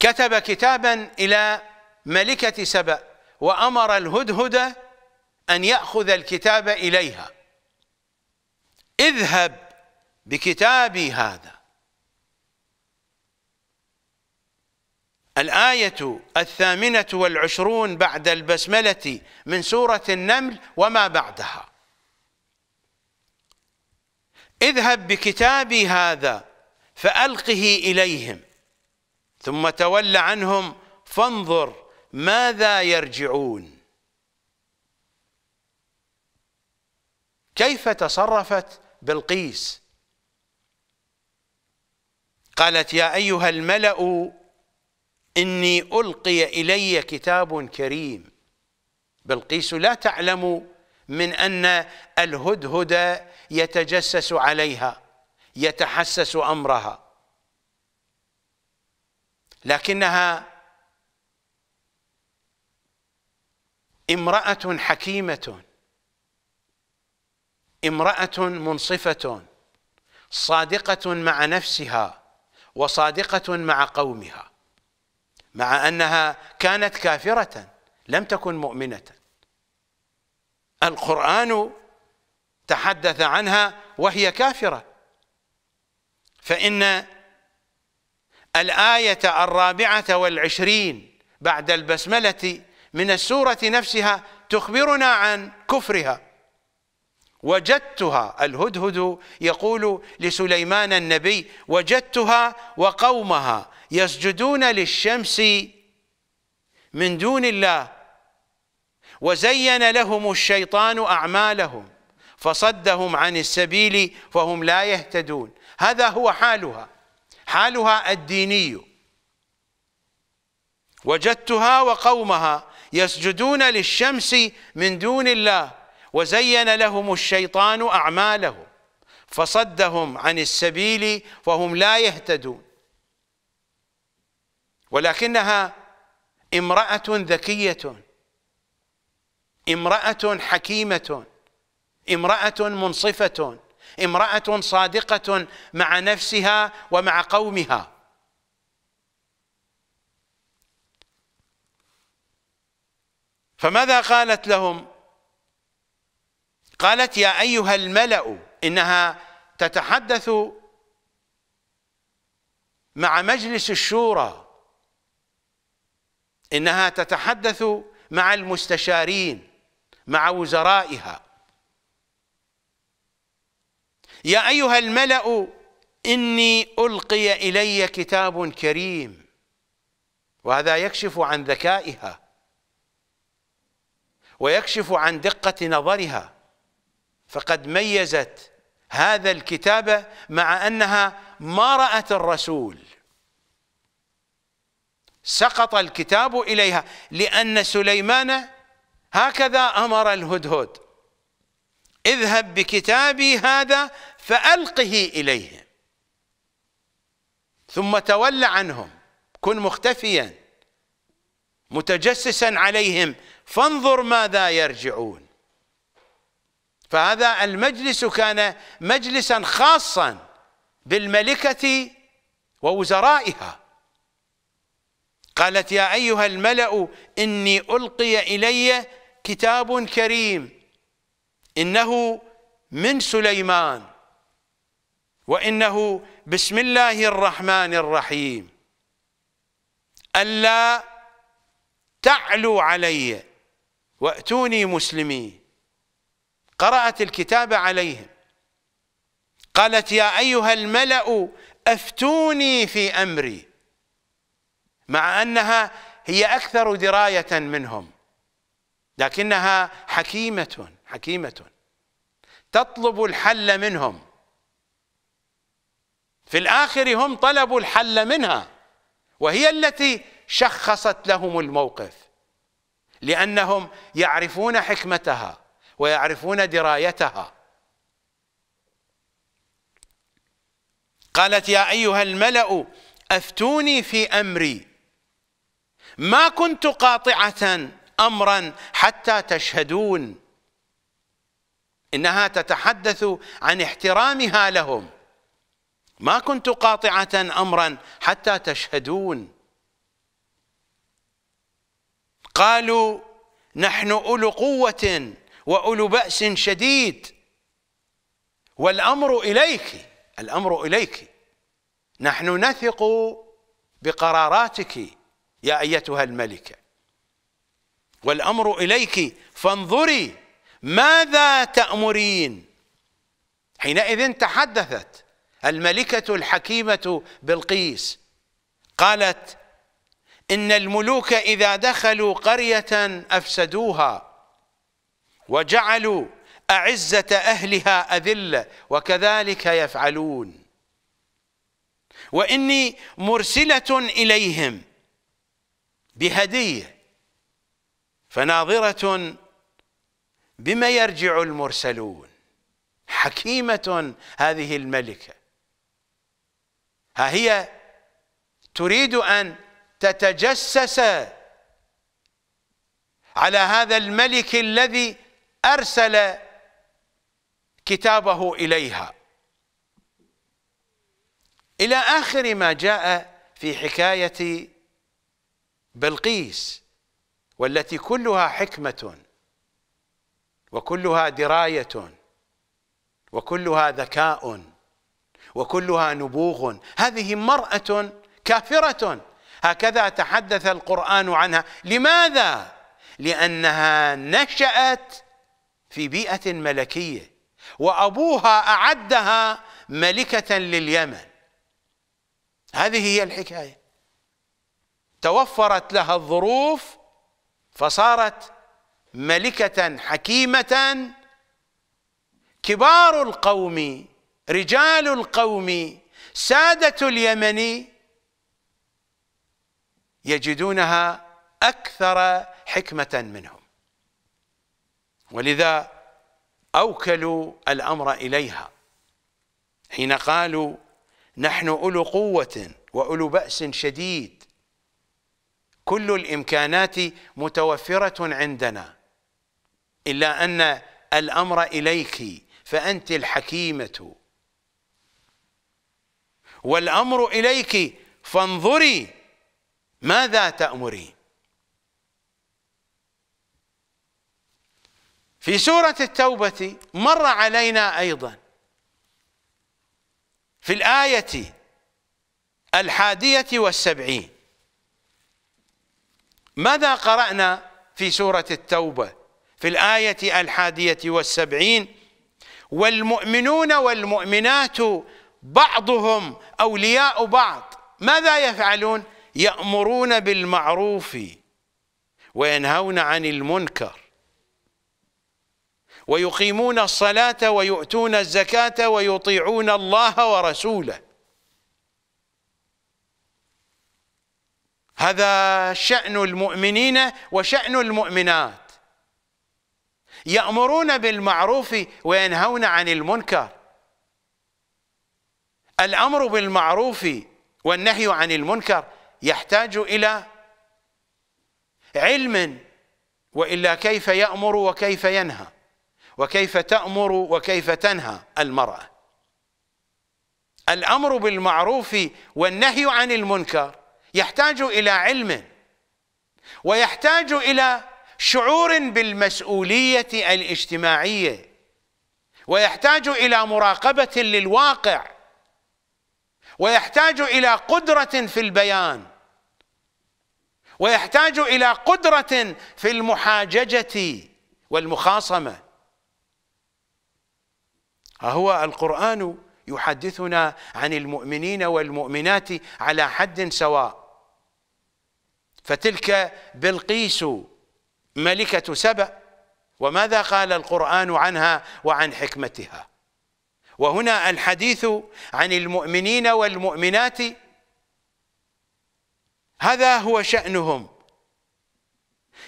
كتب كتابا إلى ملكة سبأ وأمر الهدهد أن يأخذ الكتاب إليها اذهب بكتابي هذا الآية الثامنة والعشرون بعد البسملة من سورة النمل وما بعدها اذهب بكتابي هذا فألقه إليهم ثم تول عنهم فانظر ماذا يرجعون كيف تصرفت بلقيس قالت يا أيها الملأ إني ألقي إلي كتاب كريم بلقيس لا تعلم من أن الهدهد يتجسس عليها يتحسس أمرها لكنها امرأة حكيمة امرأة منصفة صادقة مع نفسها وصادقة مع قومها مع أنها كانت كافرة لم تكن مؤمنة القرآن تحدث عنها وهي كافرة فإن الآية الرابعة والعشرين بعد البسملة من السورة نفسها تخبرنا عن كفرها وجدتها الهدهد يقول لسليمان النبي وجدتها وقومها يسجدون للشمس من دون الله وزين لهم الشيطان أعمالهم فصدهم عن السبيل فهم لا يهتدون هذا هو حالها حالها الديني وجدتها وقومها يسجدون للشمس من دون الله وزين لهم الشيطان أعمالهم فصدهم عن السبيل فهم لا يهتدون ولكنها امرأة ذكية امرأة حكيمة امرأة منصفة امرأة صادقة مع نفسها ومع قومها فماذا قالت لهم قالت يا أيها الملأ إنها تتحدث مع مجلس الشورى إنها تتحدث مع المستشارين مع وزرائها يا أيها الملأ إني ألقي إلي كتاب كريم وهذا يكشف عن ذكائها ويكشف عن دقة نظرها فقد ميزت هذا الكتاب مع أنها ما رأت الرسول سقط الكتاب إليها لأن سليمان هكذا أمر الهدهد اذهب بكتابي هذا فألقه إليهم ثم تول عنهم كن مختفيا متجسسا عليهم فانظر ماذا يرجعون فهذا المجلس كان مجلسا خاصا بالملكة ووزرائها قالت يا أيها الملأ إني ألقي إلي كتاب كريم إنه من سليمان وإنه بسم الله الرحمن الرحيم ألا تعلوا علي وأتوني مسلمين قرأت الكتاب عليهم قالت يا أيها الملأ أفتوني في أمري مع انها هي اكثر درايه منهم لكنها حكيمه حكيمه تطلب الحل منهم في الاخر هم طلبوا الحل منها وهي التي شخصت لهم الموقف لانهم يعرفون حكمتها ويعرفون درايتها قالت يا ايها الملا افتوني في امري ما كنت قاطعة أمرا حتى تشهدون إنها تتحدث عن احترامها لهم ما كنت قاطعة أمرا حتى تشهدون قالوا نحن أولو قوة وأولو بأس شديد والأمر إليك الأمر إليك نحن نثق بقراراتك يا ايتها الملكه والامر اليك فانظري ماذا تامرين حينئذ تحدثت الملكه الحكيمه بلقيس قالت ان الملوك اذا دخلوا قريه افسدوها وجعلوا اعزه اهلها اذله وكذلك يفعلون واني مرسله اليهم بهديه فناظره بما يرجع المرسلون حكيمه هذه الملكه ها هي تريد ان تتجسس على هذا الملك الذي ارسل كتابه اليها الى اخر ما جاء في حكايه بلقيس والتي كلها حكمة وكلها دراية وكلها ذكاء وكلها نبوغ هذه مرأة كافرة هكذا تحدث القرآن عنها لماذا؟ لأنها نشأت في بيئة ملكية وأبوها أعدها ملكة لليمن هذه هي الحكاية توفرت لها الظروف فصارت ملكة حكيمة كبار القوم رجال القوم سادة اليمن يجدونها أكثر حكمة منهم ولذا أوكلوا الأمر إليها حين قالوا نحن أولو قوة وأولو بأس شديد كل الامكانات متوفره عندنا الا ان الامر اليك فانت الحكيمه والامر اليك فانظري ماذا تامري في سوره التوبه مر علينا ايضا في الايه الحاديه والسبعين ماذا قرأنا في سورة التوبة في الآية الحادية والسبعين والمؤمنون والمؤمنات بعضهم أولياء بعض ماذا يفعلون يأمرون بالمعروف وينهون عن المنكر ويقيمون الصلاة ويؤتون الزكاة ويطيعون الله ورسوله هذا شأن المؤمنين وشأن المؤمنات يأمرون بالمعروف وينهون عن المنكر الأمر بالمعروف والنهي عن المنكر يحتاج إلى علم وإلا كيف يأمر وكيف ينهى وكيف تأمر وكيف تنهى المرأة الأمر بالمعروف والنهي عن المنكر يحتاج إلى علم ويحتاج إلى شعور بالمسؤولية الاجتماعية ويحتاج إلى مراقبة للواقع ويحتاج إلى قدرة في البيان ويحتاج إلى قدرة في المحاججة والمخاصمة ها هو القرآن يحدثنا عن المؤمنين والمؤمنات على حد سواء فتلك بلقيس ملكة سبأ وماذا قال القرآن عنها وعن حكمتها وهنا الحديث عن المؤمنين والمؤمنات هذا هو شأنهم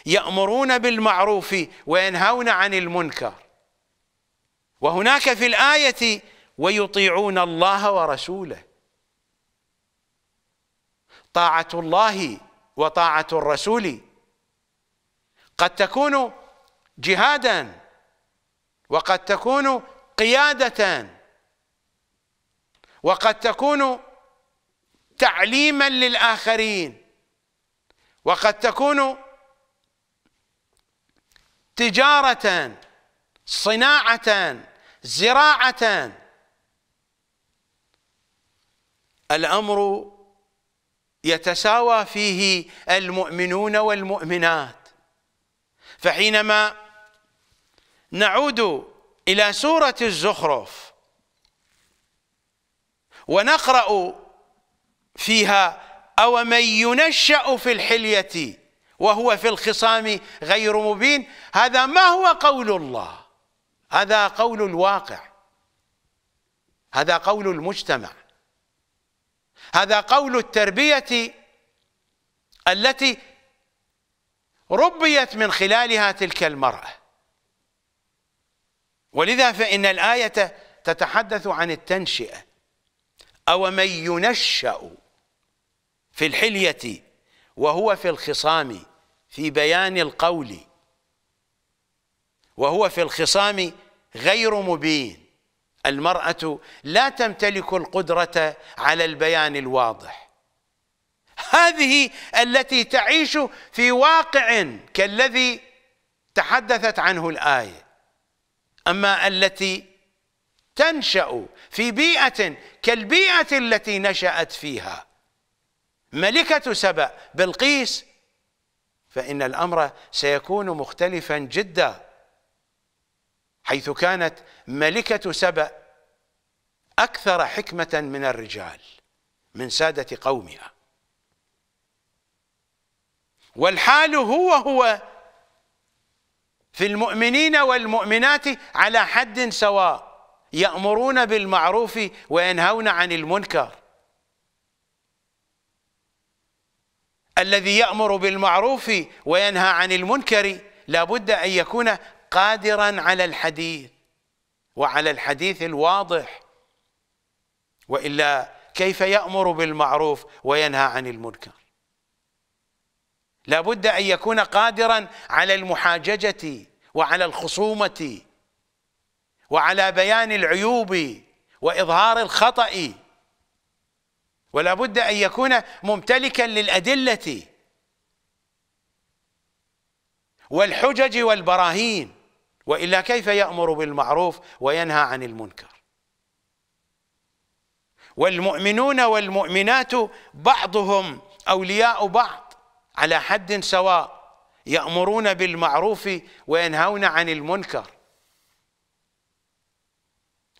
يأمرون بالمعروف وينهون عن المنكر وهناك في الآية ويطيعون الله ورسوله طاعة الله وطاعة الرسول قد تكون جهادا وقد تكون قيادة وقد تكون تعليما للآخرين وقد تكون تجارة صناعة زراعة الأمر يتساوى فيه المؤمنون والمؤمنات فحينما نعود إلى سورة الزخرف ونقرأ فيها أو من ينشأ في الحلية وهو في الخصام غير مبين هذا ما هو قول الله هذا قول الواقع هذا قول المجتمع هذا قول التربية التي ربيت من خلالها تلك المرأة ولذا فإن الآية تتحدث عن التنشئة أو من ينشأ في الحلية وهو في الخصام في بيان القول وهو في الخصام غير مبين المرأة لا تمتلك القدرة على البيان الواضح هذه التي تعيش في واقع كالذي تحدثت عنه الآية أما التي تنشأ في بيئة كالبيئة التي نشأت فيها ملكة سبأ بلقيس فإن الأمر سيكون مختلفا جدا حيث كانت ملكة سبأ أكثر حكمة من الرجال من سادة قومها والحال هو هو في المؤمنين والمؤمنات على حد سواء يأمرون بالمعروف وينهون عن المنكر الذي يأمر بالمعروف وينهى عن المنكر لابد أن يكون قادرا على الحديث وعلى الحديث الواضح والا كيف يامر بالمعروف وينهى عن المنكر لابد ان يكون قادرا على المحاججه وعلى الخصومه وعلى بيان العيوب واظهار الخطأ ولا بد ان يكون ممتلكا للادله والحجج والبراهين والا كيف يامر بالمعروف وينهى عن المنكر والمؤمنون والمؤمنات بعضهم اولياء بعض على حد سواء يامرون بالمعروف وينهون عن المنكر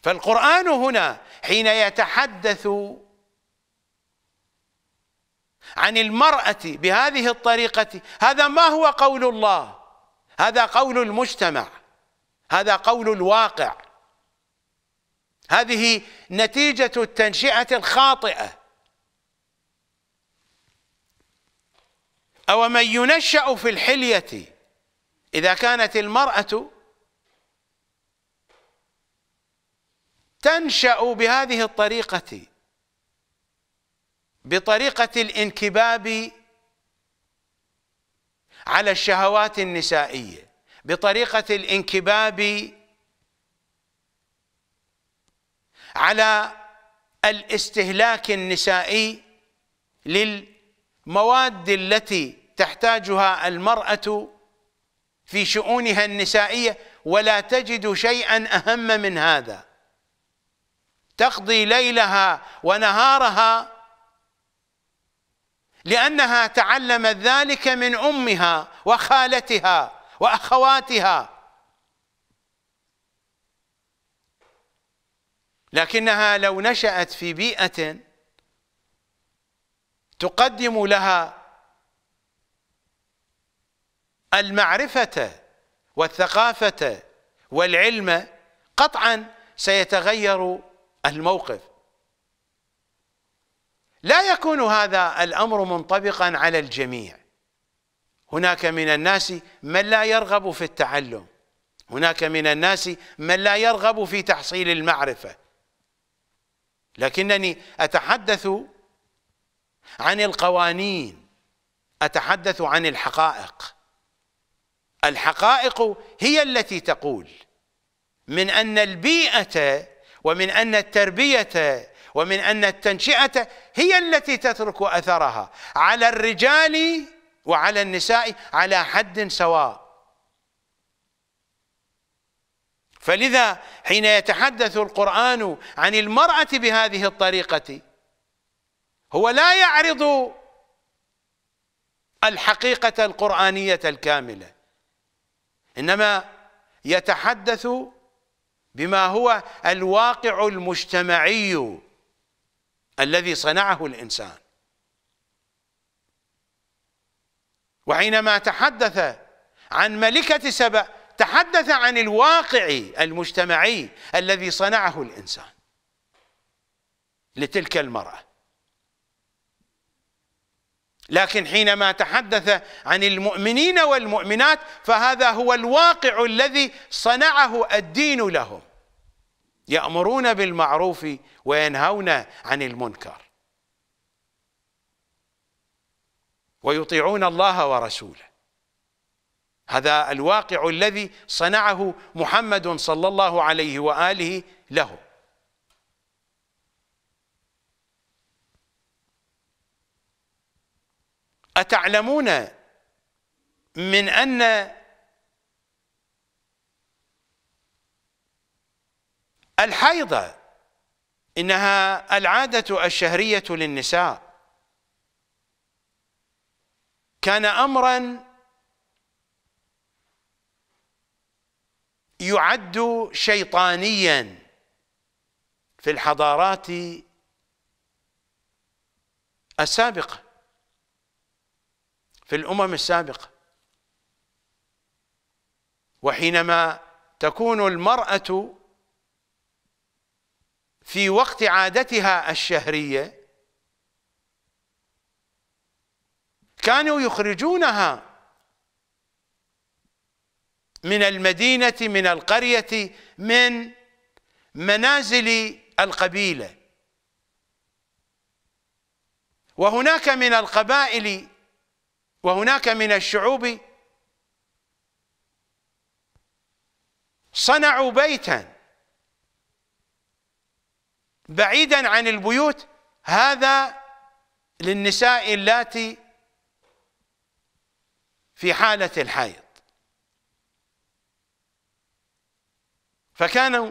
فالقران هنا حين يتحدث عن المراه بهذه الطريقه هذا ما هو قول الله هذا قول المجتمع هذا قول الواقع هذه نتيجة التنشئة الخاطئة أو من ينشأ في الحلية إذا كانت المرأة تنشأ بهذه الطريقة بطريقة الانكباب على الشهوات النسائية بطريقه الانكباب على الاستهلاك النسائي للمواد التي تحتاجها المراه في شؤونها النسائيه ولا تجد شيئا اهم من هذا تقضي ليلها ونهارها لانها تعلمت ذلك من امها وخالتها واخواتها لكنها لو نشأت في بيئة تقدم لها المعرفة والثقافة والعلم قطعا سيتغير الموقف لا يكون هذا الأمر منطبقا على الجميع هناك من الناس من لا يرغب في التعلم هناك من الناس من لا يرغب في تحصيل المعرفة لكنني أتحدث عن القوانين أتحدث عن الحقائق الحقائق هي التي تقول من أن البيئة ومن أن التربية ومن أن التنشئة هي التي تترك أثرها على الرجال وعلى النساء على حد سواء فلذا حين يتحدث القرآن عن المرأة بهذه الطريقة هو لا يعرض الحقيقة القرآنية الكاملة إنما يتحدث بما هو الواقع المجتمعي الذي صنعه الإنسان وحينما تحدث عن ملكة سبأ تحدث عن الواقع المجتمعي الذي صنعه الإنسان لتلك المرأة لكن حينما تحدث عن المؤمنين والمؤمنات فهذا هو الواقع الذي صنعه الدين لهم يأمرون بالمعروف وينهون عن المنكر ويطيعون الله ورسوله هذا الواقع الذي صنعه محمد صلى الله عليه وآله له أتعلمون من أن الحيضة إنها العادة الشهرية للنساء كان امرا يعد شيطانيا في الحضارات السابقه في الامم السابقه وحينما تكون المراه في وقت عادتها الشهريه كانوا يخرجونها من المدينة من القرية من منازل القبيلة وهناك من القبائل وهناك من الشعوب صنعوا بيتا بعيدا عن البيوت هذا للنساء اللاتي في حالة الحيض فكانوا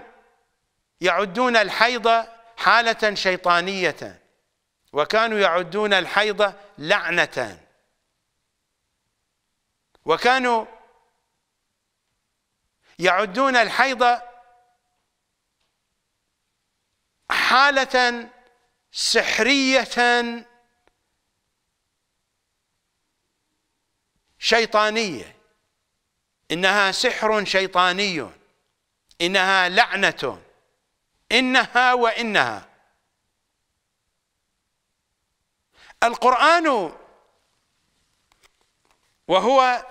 يعدون الحيض حالة شيطانية وكانوا يعدون الحيض لعنة وكانوا يعدون الحيض حالة سحرية شيطانية إنها سحر شيطاني إنها لعنة إنها وإنها القرآن وهو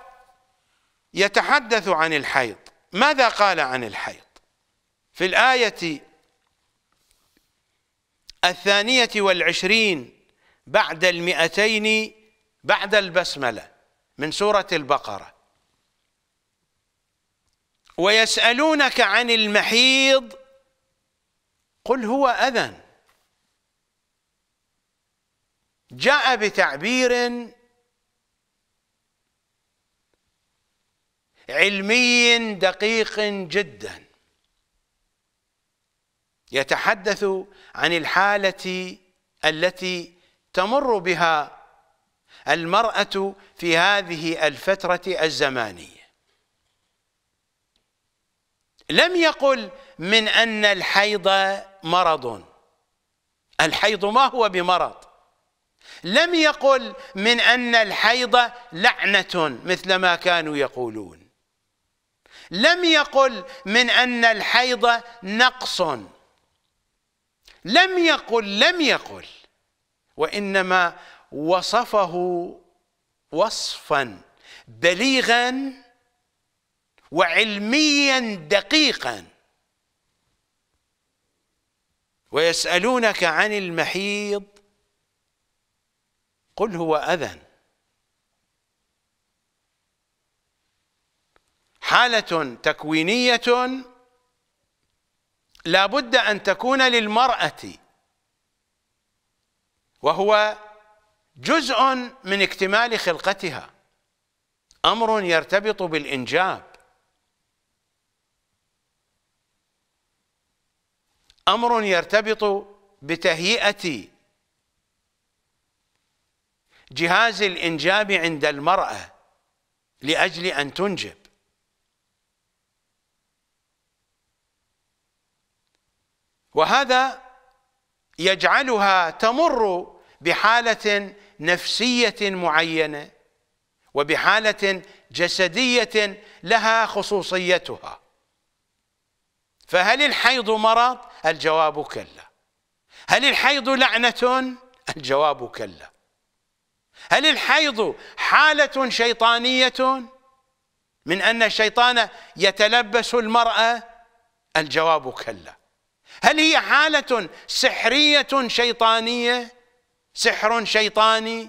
يتحدث عن الحيض ماذا قال عن الحيض في الآية الثانية والعشرين بعد المئتين بعد البسملة من سورة البقرة ويسألونك عن المحيض قل هو أذى جاء بتعبير علمي دقيق جدا يتحدث عن الحالة التي تمر بها المرأة في هذه الفترة الزمانية لم يقل من أن الحيض مرض الحيض ما هو بمرض لم يقل من أن الحيض لعنة مثل ما كانوا يقولون لم يقل من أن الحيض نقص لم يقل لم يقل وإنما وصفه وصفا بليغا وعلميا دقيقا ويسالونك عن المحيض قل هو اذى حاله تكوينيه لا بد ان تكون للمراه وهو جزء من اكتمال خلقتها امر يرتبط بالانجاب امر يرتبط بتهيئه جهاز الانجاب عند المراه لاجل ان تنجب وهذا يجعلها تمر بحالة نفسية معينة وبحالة جسدية لها خصوصيتها فهل الحيض مرض؟ الجواب كلا هل الحيض لعنة؟ الجواب كلا هل الحيض حالة شيطانية من أن الشيطان يتلبس المرأة؟ الجواب كلا هل هي حالة سحرية شيطانية؟ سحر شيطاني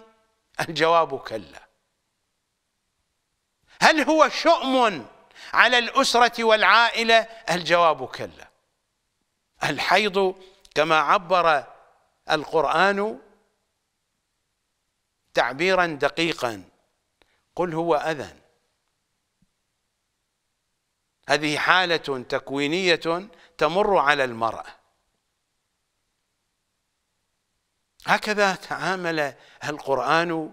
الجواب كلا هل هو شؤم على الأسرة والعائلة الجواب كلا الحيض كما عبر القرآن تعبيرا دقيقا قل هو أذى هذه حالة تكوينية تمر على المرأة هكذا تعامل القرآن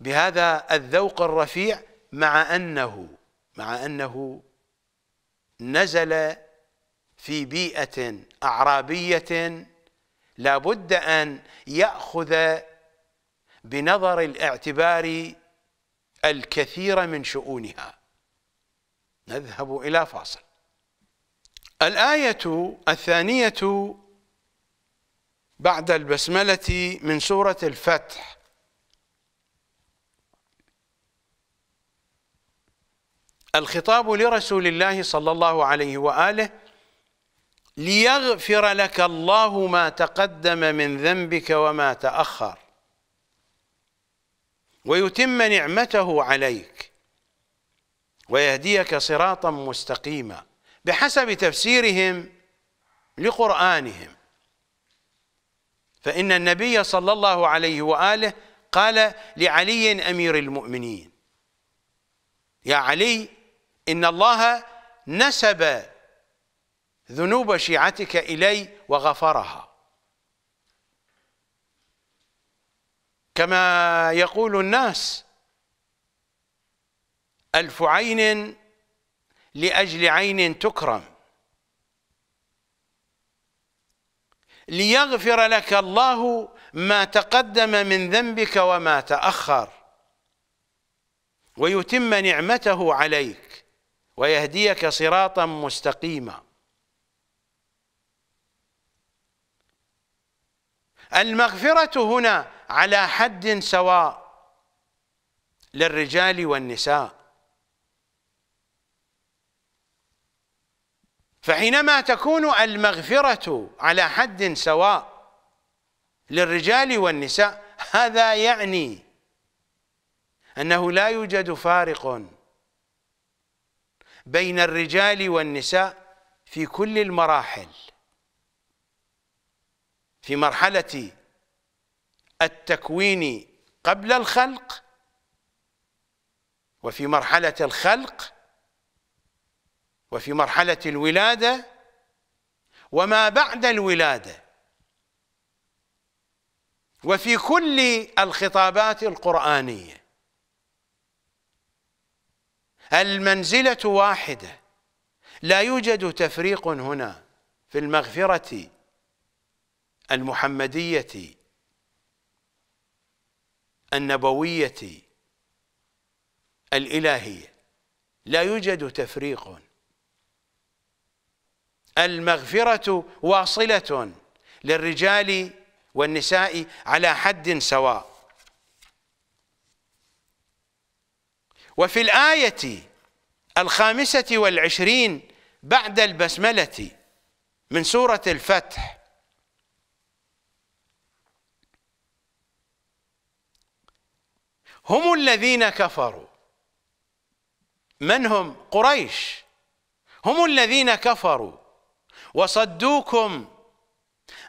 بهذا الذوق الرفيع مع أنه مع أنه نزل في بيئة أعرابية لابد أن يأخذ بنظر الاعتبار الكثير من شؤونها نذهب إلى فاصل الآية الثانية بعد البسملة من سورة الفتح الخطاب لرسول الله صلى الله عليه وآله ليغفر لك الله ما تقدم من ذنبك وما تأخر ويتم نعمته عليك ويهديك صراطا مستقيما بحسب تفسيرهم لقرآنهم فإن النبي صلى الله عليه وآله قال لعلي أمير المؤمنين يا علي إن الله نسب ذنوب شيعتك إلي وغفرها كما يقول الناس ألف عين لأجل عين تكرم ليغفر لك الله ما تقدم من ذنبك وما تأخر ويتم نعمته عليك ويهديك صراطا مستقيما المغفرة هنا على حد سواء للرجال والنساء فحينما تكون المغفرة على حد سواء للرجال والنساء هذا يعني أنه لا يوجد فارق بين الرجال والنساء في كل المراحل في مرحلة التكوين قبل الخلق وفي مرحلة الخلق وفي مرحلة الولادة وما بعد الولادة وفي كل الخطابات القرآنية المنزلة واحدة لا يوجد تفريق هنا في المغفرة المحمدية النبوية الإلهية لا يوجد تفريق المغفرة واصلة للرجال والنساء على حد سواء وفي الآية الخامسة والعشرين بعد البسملة من سورة الفتح هم الذين كفروا من هم قريش هم الذين كفروا وصدوكم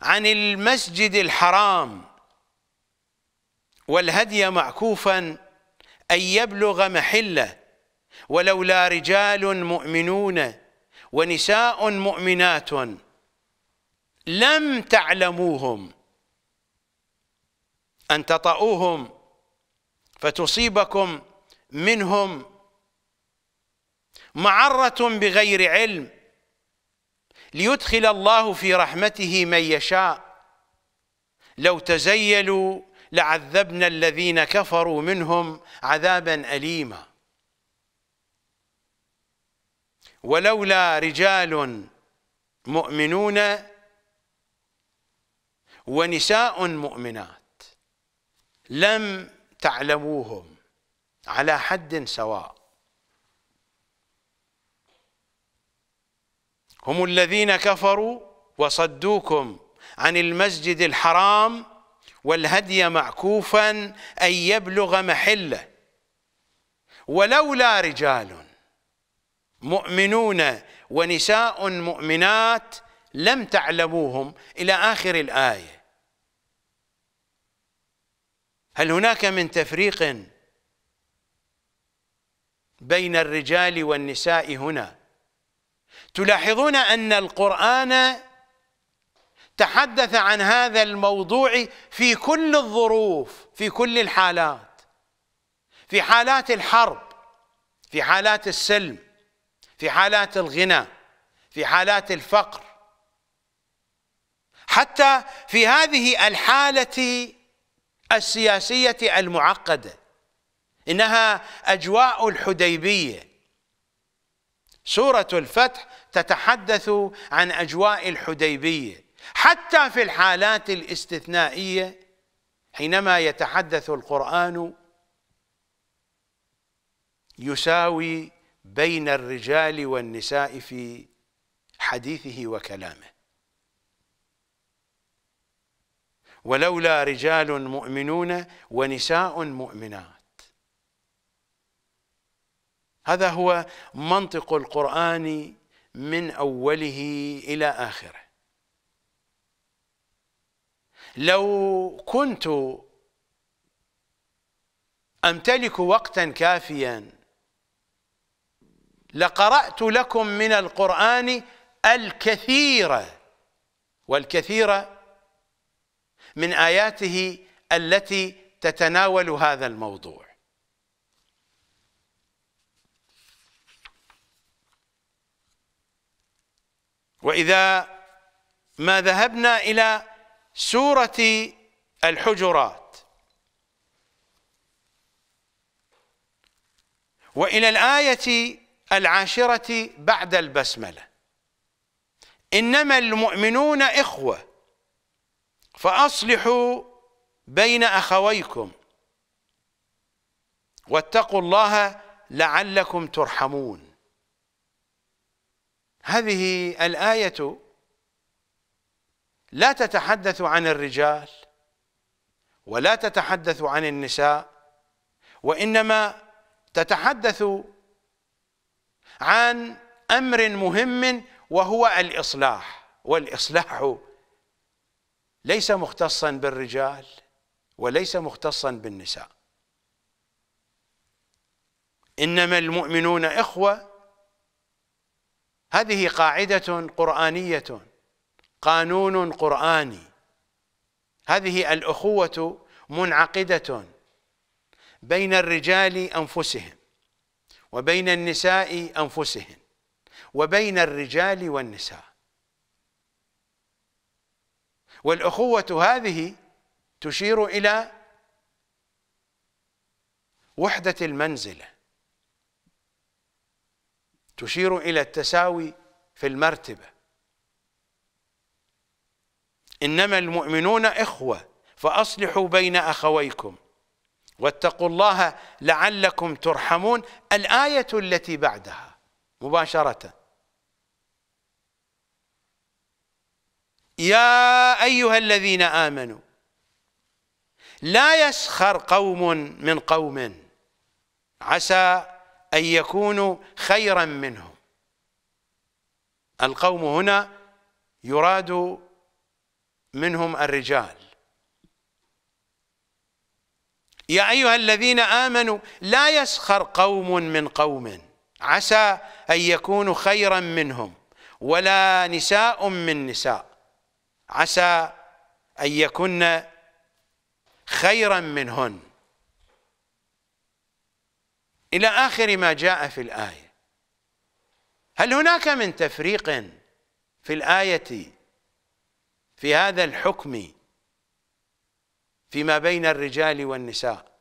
عن المسجد الحرام والهدي معكوفا أن يبلغ محله ولولا رجال مؤمنون ونساء مؤمنات لم تعلموهم أن تطأوهم فتصيبكم منهم معرة بغير علم ليدخل الله في رحمته من يشاء لو تزيلوا لعذبنا الذين كفروا منهم عذابا أليما ولولا رجال مؤمنون ونساء مؤمنات لم تعلموهم على حد سواء هم الذين كفروا وصدوكم عن المسجد الحرام والهدي معكوفا أن يبلغ محله ولولا رجال مؤمنون ونساء مؤمنات لم تعلموهم إلى آخر الآية هل هناك من تفريق بين الرجال والنساء هنا تلاحظون أن القرآن تحدث عن هذا الموضوع في كل الظروف في كل الحالات في حالات الحرب في حالات السلم في حالات الغنى في حالات الفقر حتى في هذه الحالة السياسية المعقدة إنها أجواء الحديبية سورة الفتح تتحدث عن اجواء الحديبيه حتى في الحالات الاستثنائيه حينما يتحدث القران يساوي بين الرجال والنساء في حديثه وكلامه ولولا رجال مؤمنون ونساء مؤمنات هذا هو منطق القرآن من أوله إلى آخره لو كنت أمتلك وقتا كافيا لقرأت لكم من القرآن الكثير والكثير من آياته التي تتناول هذا الموضوع وإذا ما ذهبنا إلى سورة الحجرات وإلى الآية العاشرة بعد البسملة إنما المؤمنون إخوة فأصلحوا بين أخويكم واتقوا الله لعلكم ترحمون هذه الآية لا تتحدث عن الرجال ولا تتحدث عن النساء وإنما تتحدث عن أمر مهم وهو الإصلاح والإصلاح ليس مختصا بالرجال وليس مختصا بالنساء إنما المؤمنون إخوة هذه قاعدة قرآنية قانون قرآني هذه الأخوة منعقدة بين الرجال أنفسهم وبين النساء أنفسهم وبين الرجال والنساء والأخوة هذه تشير إلى وحدة المنزله تشير إلى التساوي في المرتبة إنما المؤمنون إخوة فأصلحوا بين أخويكم واتقوا الله لعلكم ترحمون الآية التي بعدها مباشرة يا أيها الذين آمنوا لا يسخر قوم من قوم عسى أن يكونوا خيرا منهم القوم هنا يراد منهم الرجال يا أيها الذين آمنوا لا يسخر قوم من قوم عسى أن يكونوا خيرا منهم ولا نساء من نساء عسى أن يكن خيرا منهن إلى آخر ما جاء في الآية هل هناك من تفريق في الآية في هذا الحكم فيما بين الرجال والنساء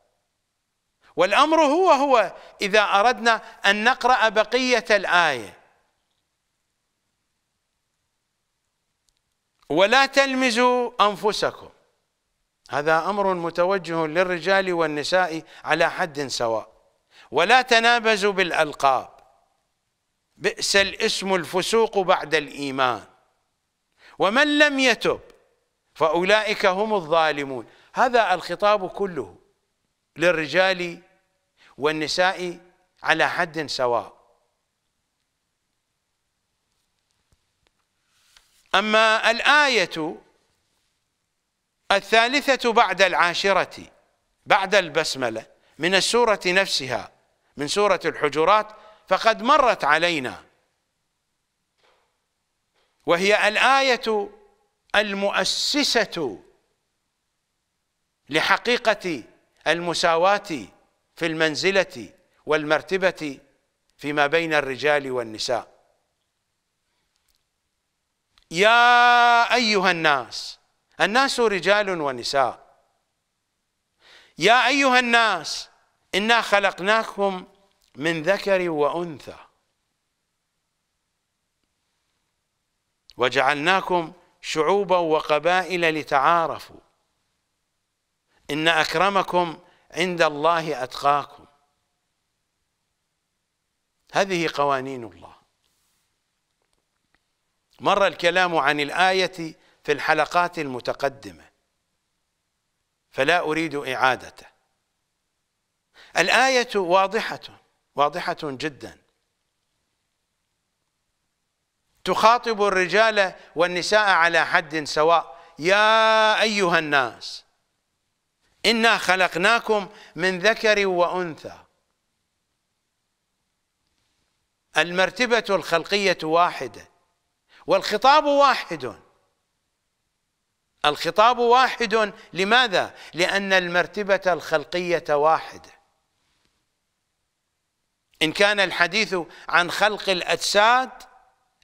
والأمر هو هو إذا أردنا أن نقرأ بقية الآية ولا تلمزوا أنفسكم هذا أمر متوجه للرجال والنساء على حد سواء ولا تنابزوا بالألقاب بئس الاسم الفسوق بعد الإيمان ومن لم يتب فأولئك هم الظالمون هذا الخطاب كله للرجال والنساء على حد سواء أما الآية الثالثة بعد العاشرة بعد البسملة من السورة نفسها من سورة الحجرات فقد مرت علينا وهي الآية المؤسسة لحقيقة المساواة في المنزلة والمرتبة فيما بين الرجال والنساء يا أيها الناس الناس رجال ونساء يا أيها الناس إنا خلقناكم من ذكر وأنثى وجعلناكم شعوبا وقبائل لتعارفوا إن أكرمكم عند الله أتقاكم هذه قوانين الله مر الكلام عن الآية في الحلقات المتقدمة فلا أريد إعادته الآية واضحة واضحة جدا تخاطب الرجال والنساء على حد سواء يا أيها الناس إنا خلقناكم من ذكر وأنثى المرتبة الخلقية واحدة والخطاب واحد الخطاب واحد لماذا؟ لأن المرتبة الخلقية واحدة إن كان الحديث عن خلق الأجساد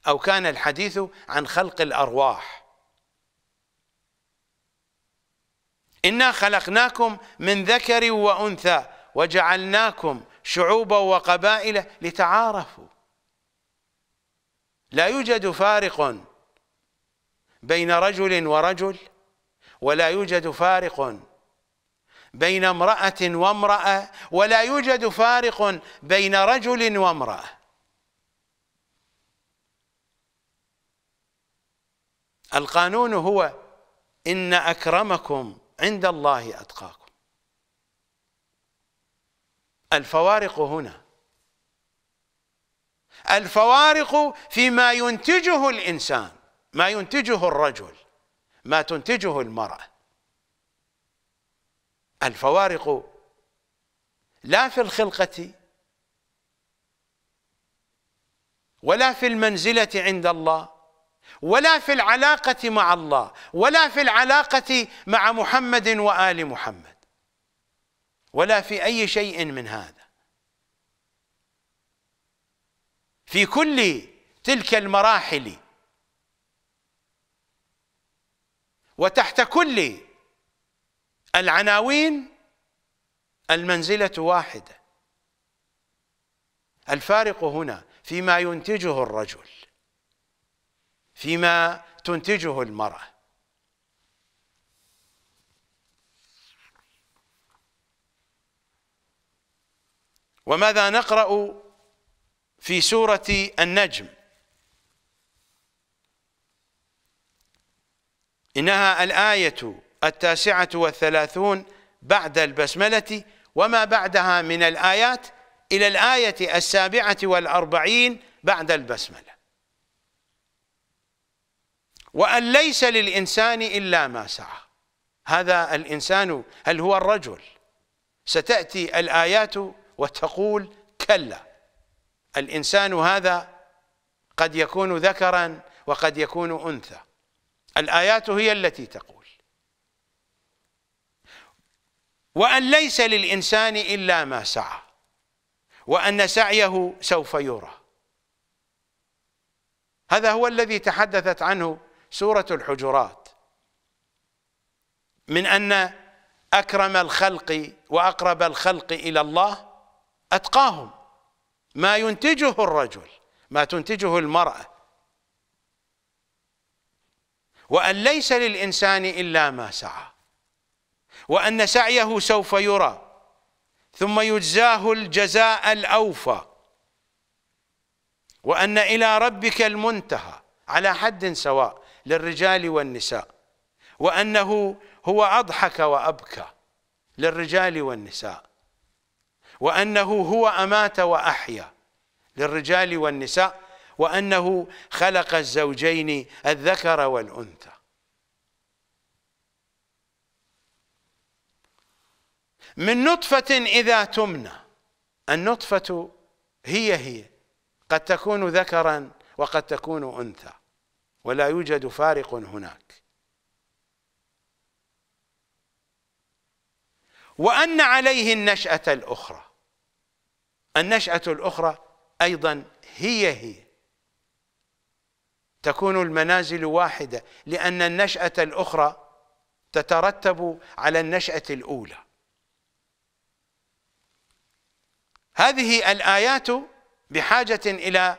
أو كان الحديث عن خلق الأرواح إنا خلقناكم من ذكر وأنثى وجعلناكم شعوبا وقبائل لتعارفوا لا يوجد فارق بين رجل ورجل ولا يوجد فارق بين امرأة وامرأة ولا يوجد فارق بين رجل وامرأة القانون هو إن أكرمكم عند الله أتقاكم الفوارق هنا الفوارق فيما ينتجه الإنسان ما ينتجه الرجل ما تنتجه المرأة الفوارق لا في الخلقة ولا في المنزلة عند الله ولا في العلاقة مع الله ولا في العلاقة مع محمد وآل محمد ولا في أي شيء من هذا في كل تلك المراحل وتحت كل العناوين المنزلة واحدة الفارق هنا فيما ينتجه الرجل فيما تنتجه المرأة وماذا نقرأ في سورة النجم إنها الآية التاسعة والثلاثون بعد البسملة وما بعدها من الآيات إلى الآية السابعة والأربعين بعد البسملة وأن ليس للإنسان إلا ما سعى هذا الإنسان هل هو الرجل ستأتي الآيات وتقول كلا الإنسان هذا قد يكون ذكرا وقد يكون أنثى الآيات هي التي تقول وأن ليس للإنسان إلا ما سعى وأن سعيه سوف يرى هذا هو الذي تحدثت عنه سورة الحجرات من أن أكرم الخلق وأقرب الخلق إلى الله أتقاهم ما ينتجه الرجل ما تنتجه المرأة وأن ليس للإنسان إلا ما سعى وأن سعيه سوف يرى ثم يجزاه الجزاء الأوفى وأن إلى ربك المنتهى على حد سواء للرجال والنساء وأنه هو أضحك وأبكى للرجال والنساء وأنه هو أمات وأحيا للرجال والنساء وأنه خلق الزوجين الذكر والأنثى من نطفة إذا تمنى النطفة هي هي قد تكون ذكرا وقد تكون أنثى ولا يوجد فارق هناك وأن عليه النشأة الأخرى النشأة الأخرى أيضا هي هي تكون المنازل واحدة لأن النشأة الأخرى تترتب على النشأة الأولى هذه الآيات بحاجة إلى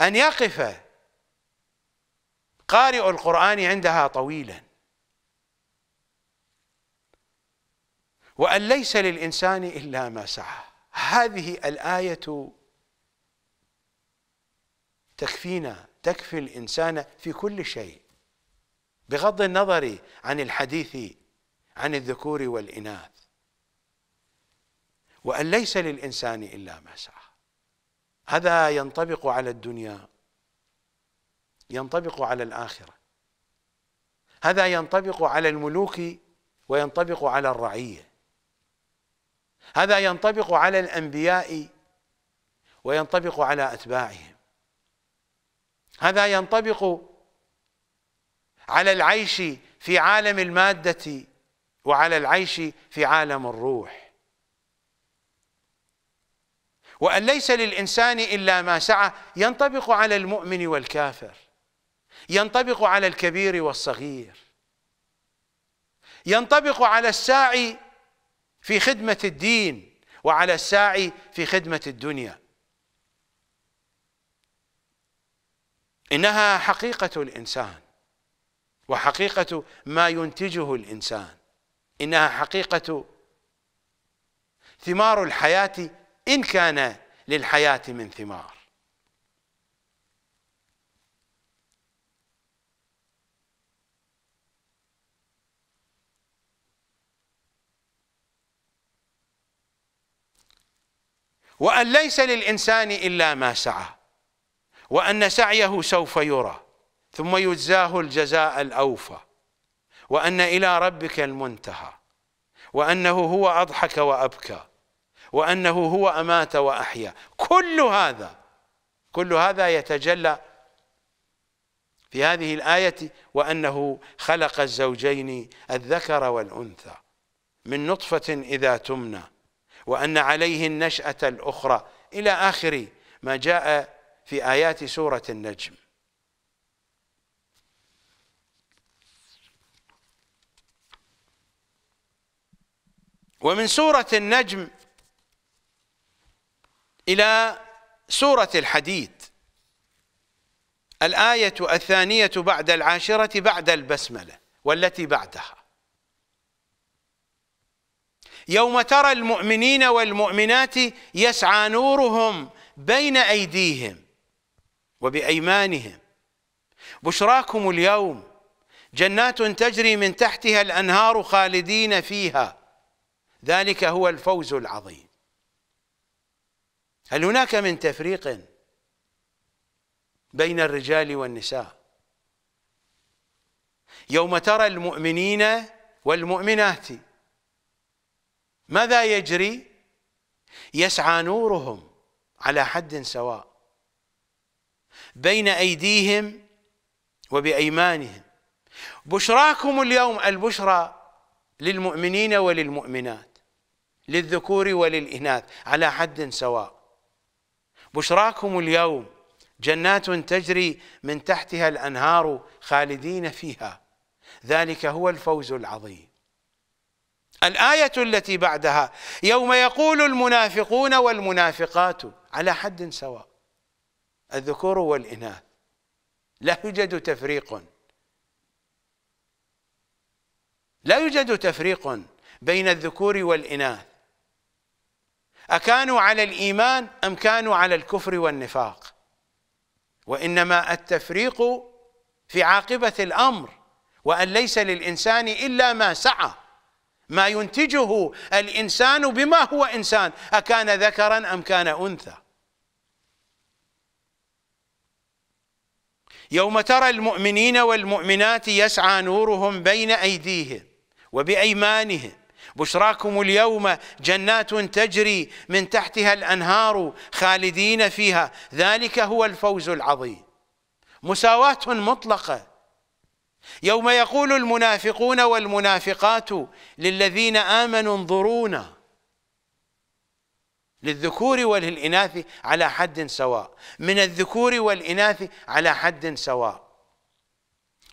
أن يقف قارئ القرآن عندها طويلا وأن ليس للإنسان إلا ما سعى هذه الآية تكفينا تكفي الإنسان في كل شيء بغض النظر عن الحديث عن الذكور والإناث وأن ليس للإنسان إلا ما سعى هذا ينطبق على الدنيا ينطبق على الآخرة هذا ينطبق على الملوك وينطبق على الرعية هذا ينطبق على الأنبياء وينطبق على أتباعهم هذا ينطبق على العيش في عالم المادة وعلى العيش في عالم الروح وأن ليس للإنسان إلا ما سعى ينطبق على المؤمن والكافر ينطبق على الكبير والصغير ينطبق على الساعي في خدمة الدين وعلى الساعي في خدمة الدنيا إنها حقيقة الإنسان وحقيقة ما ينتجه الإنسان إنها حقيقة ثمار الحياة إن كان للحياة من ثمار وأن ليس للإنسان إلا ما سعى وأن سعيه سوف يرى ثم يجزاه الجزاء الأوفى وأن إلى ربك المنتهى وأنه هو أضحك وأبكى وأنه هو أمات وأحيا كل هذا كل هذا يتجلى في هذه الآية وأنه خلق الزوجين الذكر والأنثى من نطفة إذا تمنى وأن عليه النشأة الأخرى إلى آخر ما جاء في آيات سورة النجم ومن سورة النجم إلى سورة الحديد الآية الثانية بعد العاشرة بعد البسملة والتي بعدها يوم ترى المؤمنين والمؤمنات يسعى نورهم بين أيديهم وبأيمانهم بشراكم اليوم جنات تجري من تحتها الأنهار خالدين فيها ذلك هو الفوز العظيم هل هناك من تفريق بين الرجال والنساء يوم ترى المؤمنين والمؤمنات ماذا يجري يسعى نورهم على حد سواء بين أيديهم وبأيمانهم بشراكم اليوم البشرى للمؤمنين وللمؤمنات للذكور وللإناث على حد سواء بشراكم اليوم جنات تجري من تحتها الانهار خالدين فيها ذلك هو الفوز العظيم الايه التي بعدها يوم يقول المنافقون والمنافقات على حد سواء الذكور والاناث لا يوجد تفريق لا يوجد تفريق بين الذكور والاناث أكانوا على الإيمان أم كانوا على الكفر والنفاق وإنما التفريق في عاقبة الأمر وأن ليس للإنسان إلا ما سعى ما ينتجه الإنسان بما هو إنسان أكان ذكرا أم كان أنثى يوم ترى المؤمنين والمؤمنات يسعى نورهم بين أيديهم وبأيمانهم بشراكم اليوم جنات تجري من تحتها الانهار خالدين فيها ذلك هو الفوز العظيم مساواه مطلقه يوم يقول المنافقون والمنافقات للذين امنوا انظرونا للذكور وللاناث على حد سواء من الذكور والاناث على حد سواء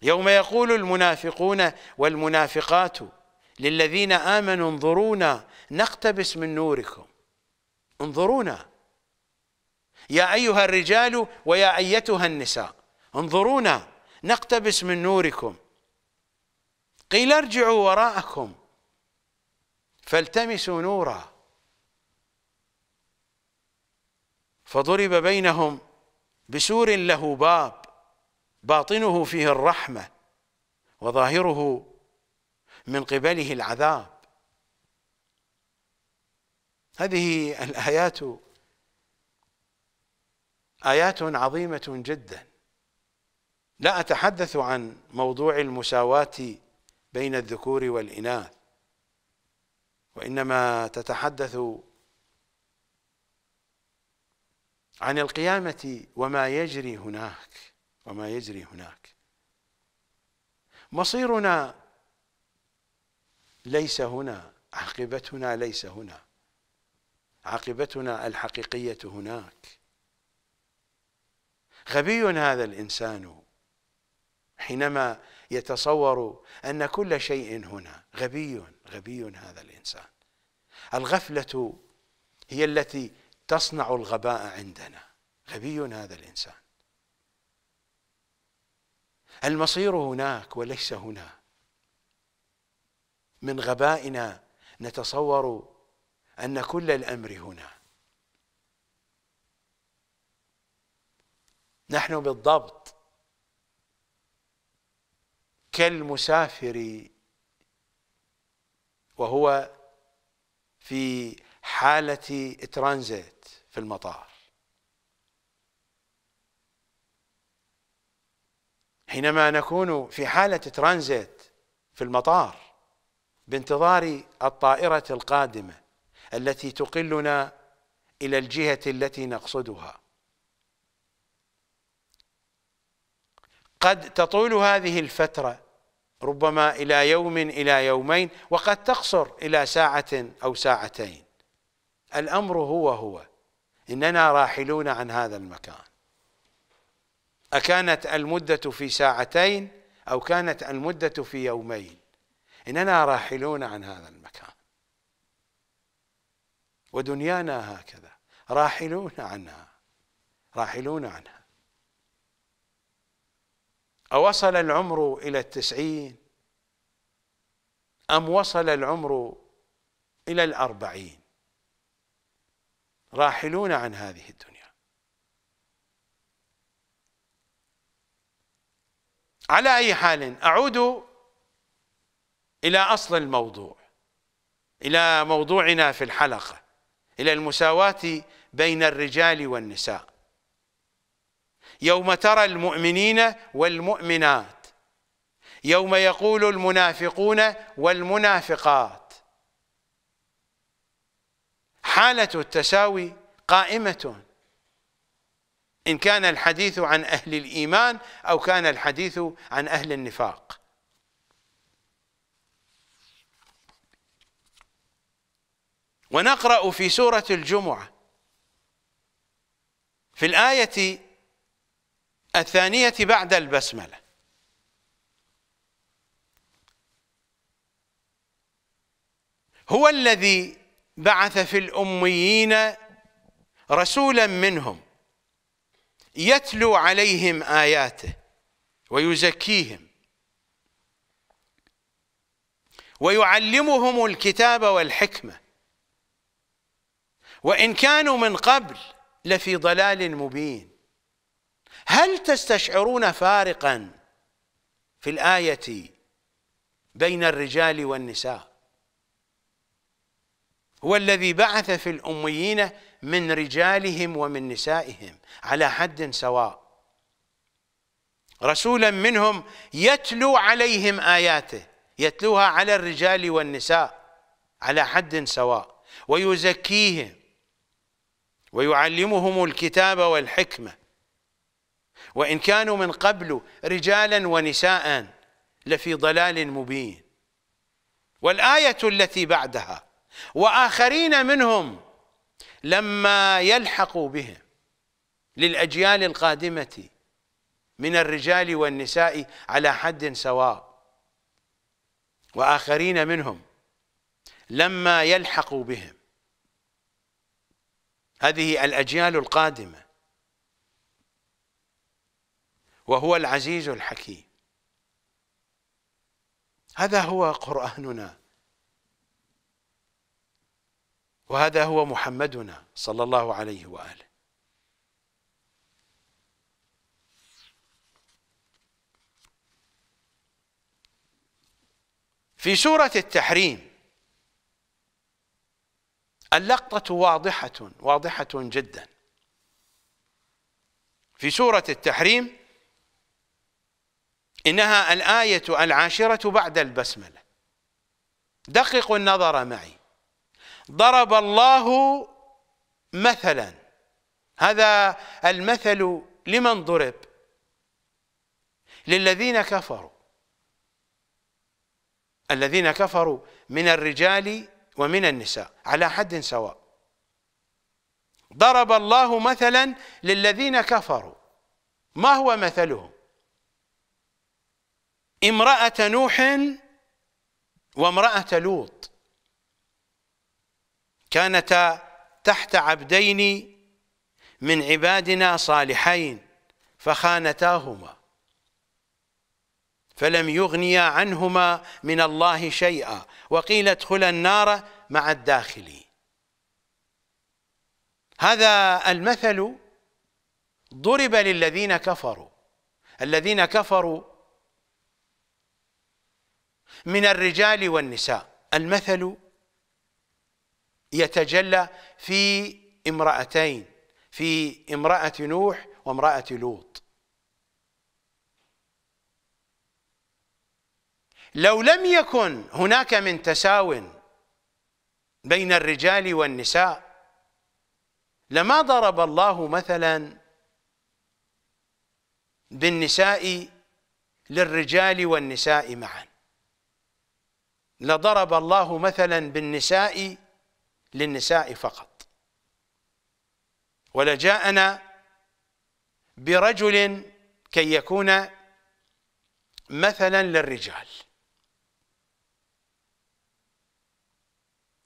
يوم يقول المنافقون والمنافقات للذين آمنوا انظرونا نقتبس من نوركم انظرونا يا أيها الرجال ويا أيتها النساء انظرونا نقتبس من نوركم قيل ارجعوا وراءكم فالتمسوا نورا فضرب بينهم بسور له باب باطنه فيه الرحمة وظاهره من قبله العذاب هذه الآيات آيات عظيمة جدا لا أتحدث عن موضوع المساواة بين الذكور والإناث وإنما تتحدث عن القيامة وما يجري هناك وما يجري هناك مصيرنا ليس هنا عاقبتنا ليس هنا عاقبتنا الحقيقية هناك غبي هذا الإنسان حينما يتصور أن كل شيء هنا غبي غبي هذا الإنسان الغفلة هي التي تصنع الغباء عندنا غبي هذا الإنسان المصير هناك وليس هنا من غبائنا نتصور أن كل الأمر هنا نحن بالضبط كالمسافر وهو في حالة ترانزيت في المطار حينما نكون في حالة ترانزيت في المطار بانتظار الطائرة القادمة التي تقلنا إلى الجهة التي نقصدها قد تطول هذه الفترة ربما إلى يوم إلى يومين وقد تقصر إلى ساعة أو ساعتين الأمر هو هو إننا راحلون عن هذا المكان أكانت المدة في ساعتين أو كانت المدة في يومين إننا راحلون عن هذا المكان ودنيانا هكذا راحلون عنها راحلون عنها أوصل العمر إلى التسعين أم وصل العمر إلى الأربعين راحلون عن هذه الدنيا على أي حال أعود إلى أصل الموضوع إلى موضوعنا في الحلقة إلى المساواة بين الرجال والنساء يوم ترى المؤمنين والمؤمنات يوم يقول المنافقون والمنافقات حالة التساوي قائمة إن كان الحديث عن أهل الإيمان أو كان الحديث عن أهل النفاق ونقرأ في سورة الجمعة في الآية الثانية بعد البسملة هو الذي بعث في الأميين رسولا منهم يتلو عليهم آياته ويزكيهم ويعلمهم الكتاب والحكمة وإن كانوا من قبل لفي ضلال مبين هل تستشعرون فارقا في الآية بين الرجال والنساء هو الذي بعث في الأميين من رجالهم ومن نسائهم على حد سواء رسولا منهم يتلو عليهم آياته يتلوها على الرجال والنساء على حد سواء ويزكيهم ويعلمهم الكتاب والحكمة وإن كانوا من قبل رجالا ونساء لفي ضلال مبين والآية التي بعدها وآخرين منهم لما يلحقوا بهم للأجيال القادمة من الرجال والنساء على حد سواء وآخرين منهم لما يلحقوا بهم هذه الأجيال القادمة وهو العزيز الحكيم هذا هو قرآننا وهذا هو محمدنا صلى الله عليه وآله في سورة التحريم اللقطة واضحة واضحة جدا في سورة التحريم إنها الآية العاشرة بعد البسملة دققوا النظر معي ضرب الله مثلا هذا المثل لمن ضرب للذين كفروا الذين كفروا من الرجال ومن النساء على حد سواء ضرب الله مثلا للذين كفروا ما هو مثلهم امرأة نوح وامرأة لوط كانتا تحت عبدين من عبادنا صالحين فخانتاهما فلم يغنيا عنهما من الله شيئا وقيل ادخلا النار مع الداخل هذا المثل ضرب للذين كفروا الذين كفروا من الرجال والنساء المثل يتجلى في امرأتين في امرأة نوح وامرأة لوط لو لم يكن هناك من تساو بين الرجال والنساء لما ضرب الله مثلا بالنساء للرجال والنساء معا لضرب الله مثلا بالنساء للنساء فقط ولجاءنا برجل كي يكون مثلا للرجال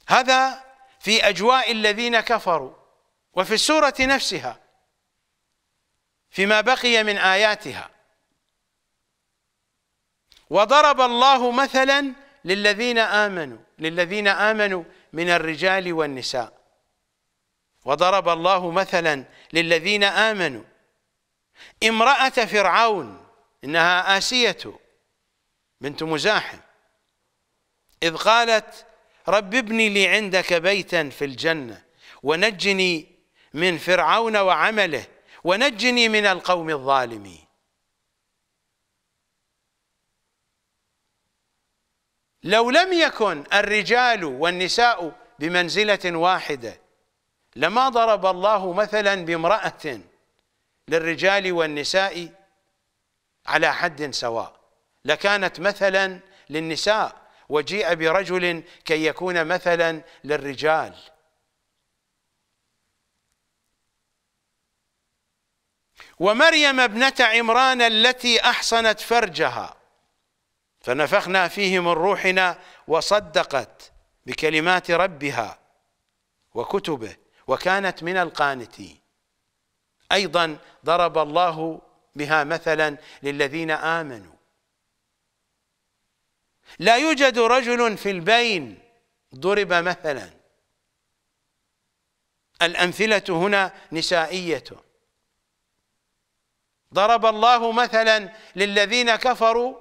هذا في أجواء الذين كفروا وفي السورة نفسها فيما بقي من آياتها وضرب الله مثلا للذين آمنوا للذين آمنوا من الرجال والنساء وضرب الله مثلا للذين آمنوا امرأة فرعون إنها آسية بنت مزاحم إذ قالت رب ابني لي عندك بيتا في الجنة ونجني من فرعون وعمله ونجني من القوم الظالمين لو لم يكن الرجال والنساء بمنزلة واحدة لما ضرب الله مثلا بامرأة للرجال والنساء على حد سواء لكانت مثلا للنساء وجيء برجل كي يكون مثلا للرجال ومريم ابنة عمران التي أحصنت فرجها فنفخنا فيه من روحنا وصدقت بكلمات ربها وكتبه وكانت من القانتين أيضا ضرب الله بها مثلا للذين آمنوا لا يوجد رجل في البين ضرب مثلا الأمثلة هنا نسائية ضرب الله مثلا للذين كفروا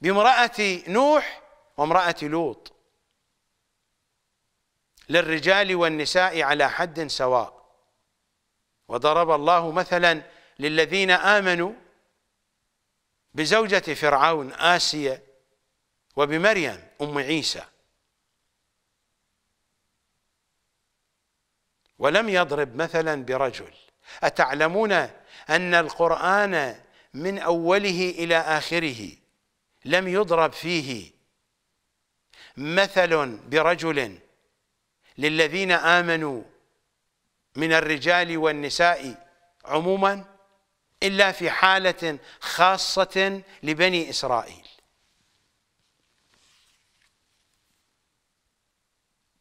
بامرأة نوح وامرأة لوط للرجال والنساء على حد سواء وضرب الله مثلا للذين آمنوا بزوجة فرعون آسية وبمريم أم عيسى ولم يضرب مثلا برجل أتعلمون أن القرآن من أوله إلى آخره لم يضرب فيه مثل برجل للذين آمنوا من الرجال والنساء عموما إلا في حالة خاصة لبني إسرائيل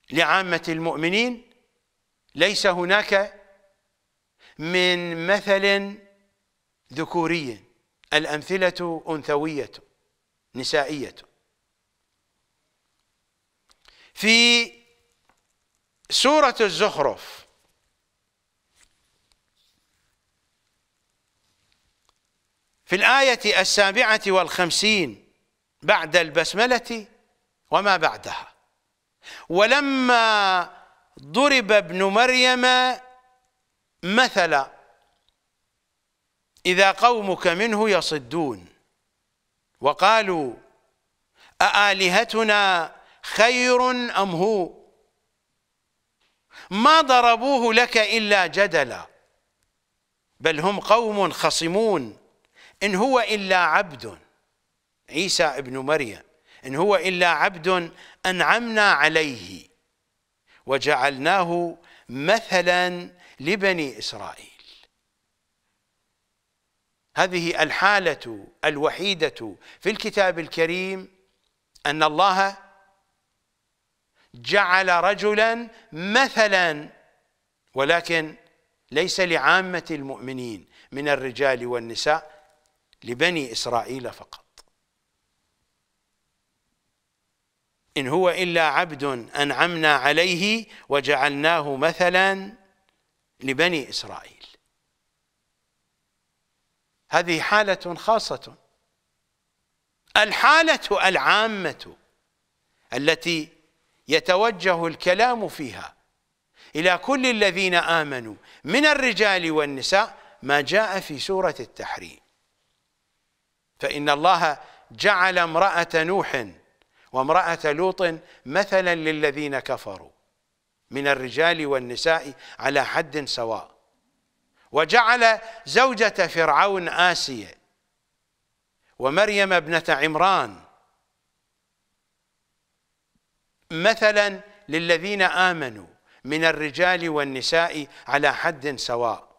لعامة المؤمنين ليس هناك من مثل ذكوري الأمثلة أنثوية نسائية في سورة الزخرف في الآية السابعة والخمسين بعد البسملة وما بعدها ولما ضرب ابن مريم مثلا إذا قومك منه يصدون وقالوا أآلهتنا خير أم هو ما ضربوه لك إلا جدلا بل هم قوم خصمون إن هو إلا عبد عيسى ابن مريم إن هو إلا عبد أنعمنا عليه وجعلناه مثلا لبني إسرائيل هذه الحالة الوحيدة في الكتاب الكريم أن الله جعل رجلا مثلا ولكن ليس لعامة المؤمنين من الرجال والنساء لبني إسرائيل فقط إن هو إلا عبد أنعمنا عليه وجعلناه مثلا لبني إسرائيل هذه حالة خاصة الحالة العامة التي يتوجه الكلام فيها إلى كل الذين آمنوا من الرجال والنساء ما جاء في سورة التحريم فإن الله جعل امرأة نوح وامرأة لوط مثلا للذين كفروا من الرجال والنساء على حد سواء وجعل زوجة فرعون آسية ومريم ابنة عمران مثلا للذين آمنوا من الرجال والنساء على حد سواء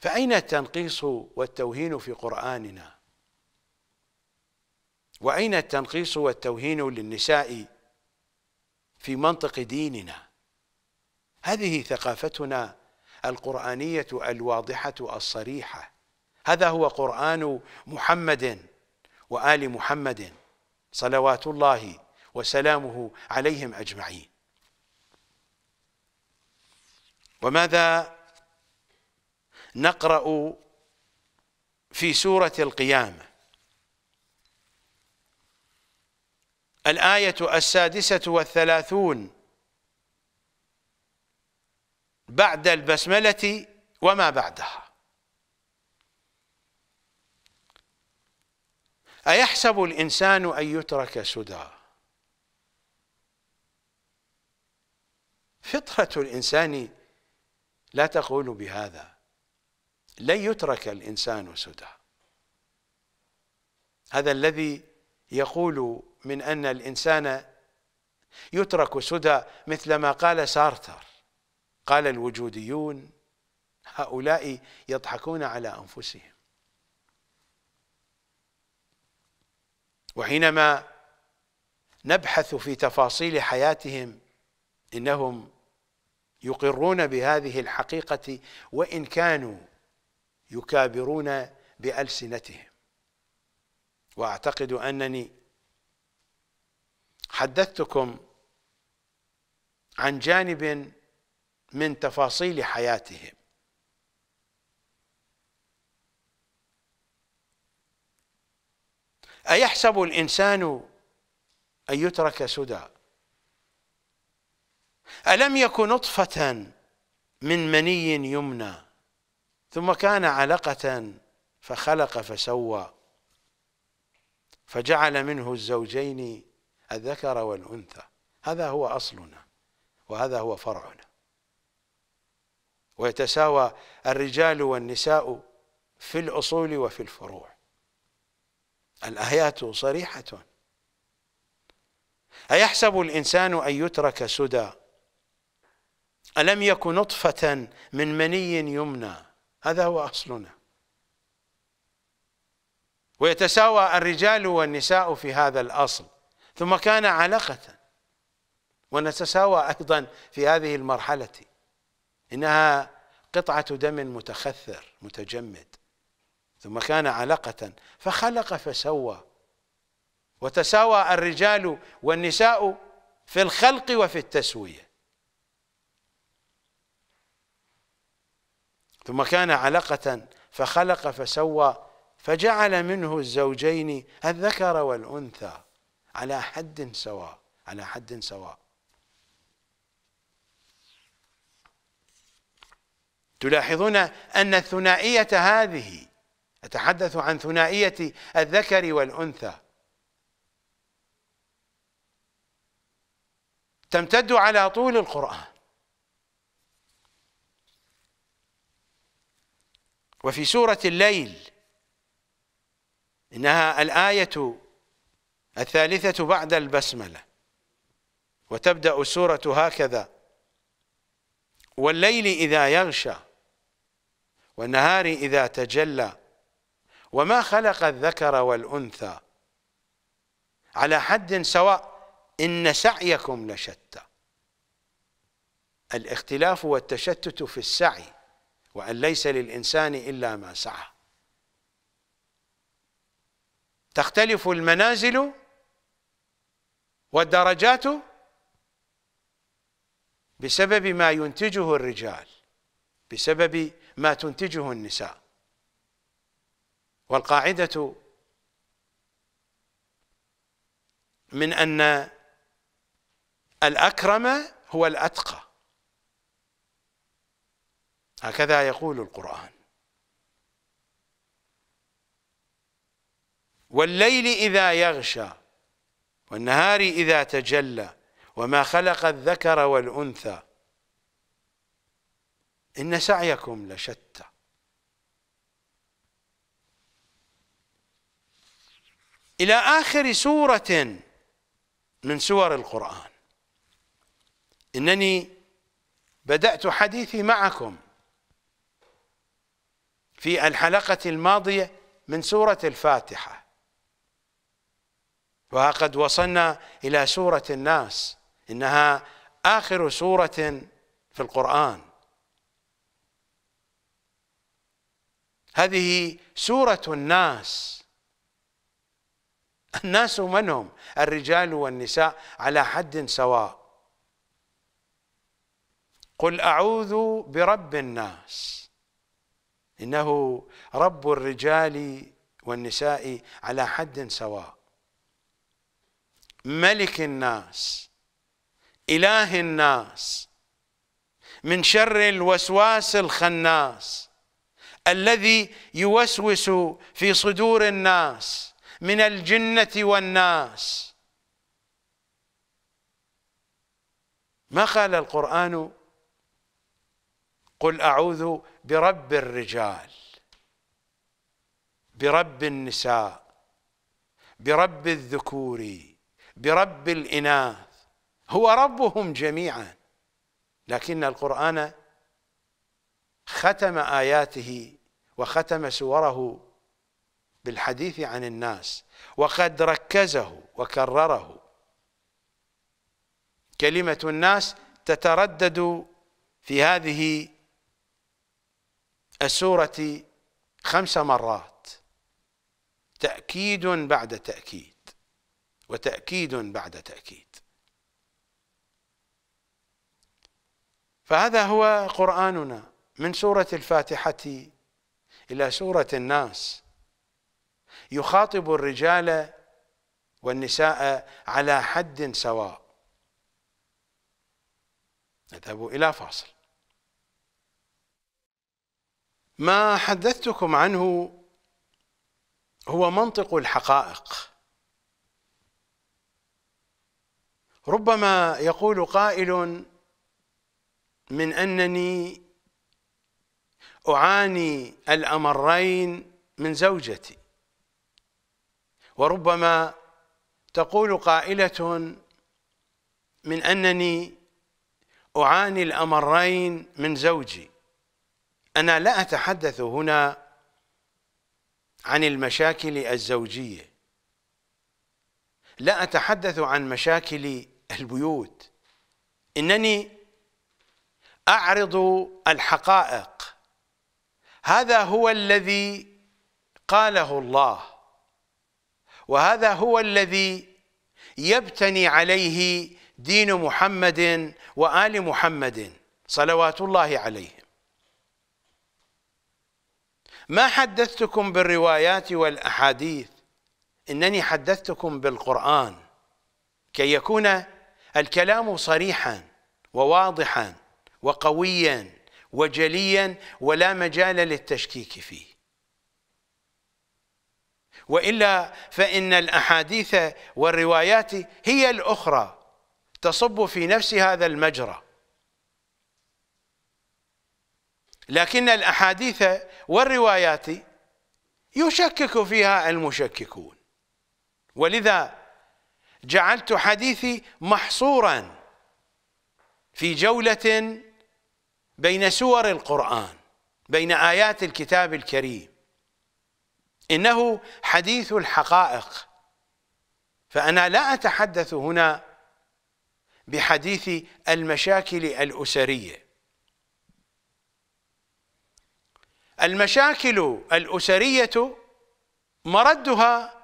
فأين التنقيص والتوهين في قرآننا وأين التنقيص والتوهين للنساء في منطق ديننا هذه ثقافتنا القرآنية الواضحة الصريحة هذا هو قرآن محمد وآل محمد صلوات الله وسلامه عليهم أجمعين وماذا نقرأ في سورة القيامة الآية السادسة والثلاثون بعد البسملة وما بعدها أيحسب الإنسان أن يترك سدى فطرة الإنسان لا تقول بهذا لن يترك الإنسان سدى هذا الذي يقول من أن الإنسان يترك سدى مثل ما قال سارتر قال الوجوديون هؤلاء يضحكون على أنفسهم وحينما نبحث في تفاصيل حياتهم إنهم يقرون بهذه الحقيقة وإن كانوا يكابرون بألسنتهم وأعتقد أنني حدثتكم عن جانب من تفاصيل حياتهم أيحسب الإنسان أن يترك سدى ألم يك نطفة من مني يمنى ثم كان علقة فخلق فسوى فجعل منه الزوجين الذكر والأنثى هذا هو أصلنا وهذا هو فرعنا ويتساوى الرجال والنساء في الأصول وفي الفروع الآيات صريحة أيحسب الإنسان أن يترك سدى ألم يكن نطفة من مني يمنى هذا هو أصلنا ويتساوى الرجال والنساء في هذا الأصل ثم كان علقة ونتساوى أيضا في هذه المرحلة إنها قطعة دم متخثر متجمد ثم كان علقة فخلق فسوى وتساوى الرجال والنساء في الخلق وفي التسوية ثم كان علقة فخلق فسوى فجعل منه الزوجين الذكر والأنثى على حد سواء على حد سواء تلاحظون أن الثنائية هذه أتحدث عن ثنائية الذكر والأنثى تمتد على طول القرآن وفي سورة الليل إنها الآية الثالثة بعد البسملة وتبدأ السورة هكذا والليل إذا يغشى والنهار إذا تجلى وما خلق الذكر والأنثى على حد سواء إن سعيكم لشتى الاختلاف والتشتت في السعي وأن ليس للإنسان إلا ما سعى تختلف المنازل والدرجات بسبب ما ينتجه الرجال بسبب ما تنتجه النساء والقاعدة من أن الأكرم هو الأتقى هكذا يقول القرآن والليل إذا يغشى والنهار إذا تجلى وما خلق الذكر والأنثى إن سعيكم لشتى إلى آخر سورة من سور القرآن إنني بدأت حديثي معكم في الحلقة الماضية من سورة الفاتحة وقد وصلنا إلى سورة الناس إنها آخر سورة في القرآن هذه سورة الناس الناس من هم الرجال والنساء على حد سواء قل أعوذ برب الناس إنه رب الرجال والنساء على حد سواء ملك الناس إله الناس من شر الوسواس الخناس الذي يوسوس في صدور الناس من الجنة والناس ما قال القرآن قل أعوذ برب الرجال برب النساء برب الذكور برب الإناث هو ربهم جميعا لكن القرآن ختم آياته وختم سوره بالحديث عن الناس وقد ركزه وكرره كلمة الناس تتردد في هذه السورة خمس مرات تأكيد بعد تأكيد وتأكيد بعد تأكيد فهذا هو قرآننا من سورة الفاتحة إلى سورة الناس يخاطب الرجال والنساء على حد سواء نذهب إلى فاصل ما حدثتكم عنه هو منطق الحقائق ربما يقول قائل من انني اعاني الامرين من زوجتي وربما تقول قائله من انني اعاني الامرين من زوجي انا لا اتحدث هنا عن المشاكل الزوجيه لا اتحدث عن مشاكل البيوت انني اعرض الحقائق هذا هو الذي قاله الله وهذا هو الذي يبتني عليه دين محمد وال محمد صلوات الله عليهم ما حدثتكم بالروايات والاحاديث انني حدثتكم بالقران كي يكون الكلام صريحا وواضحا وقويا وجليا ولا مجال للتشكيك فيه والا فان الاحاديث والروايات هي الاخرى تصب في نفس هذا المجرى لكن الاحاديث والروايات يشكك فيها المشككون ولذا جعلت حديثي محصورا في جولة بين سور القرآن بين آيات الكتاب الكريم إنه حديث الحقائق فأنا لا أتحدث هنا بحديث المشاكل الأسرية المشاكل الأسرية مردها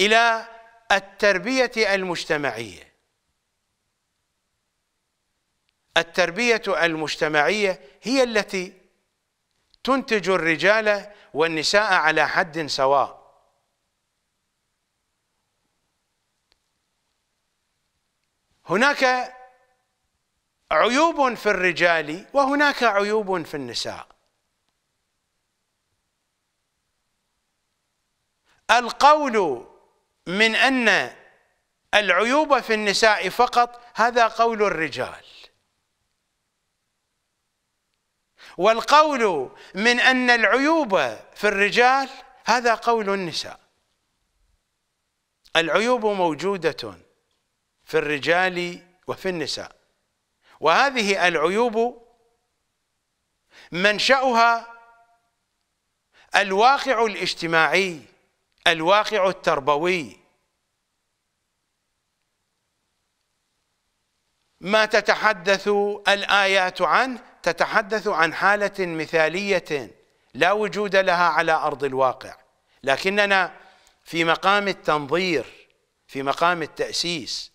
إلى التربية المجتمعية التربية المجتمعية هي التي تنتج الرجال والنساء على حد سواء هناك عيوب في الرجال وهناك عيوب في النساء القول من أن العيوب في النساء فقط هذا قول الرجال والقول من أن العيوب في الرجال هذا قول النساء العيوب موجودة في الرجال وفي النساء وهذه العيوب منشأها الواقع الاجتماعي الواقع التربوي ما تتحدث الآيات عنه تتحدث عن حالة مثالية لا وجود لها على أرض الواقع لكننا في مقام التنظير في مقام التأسيس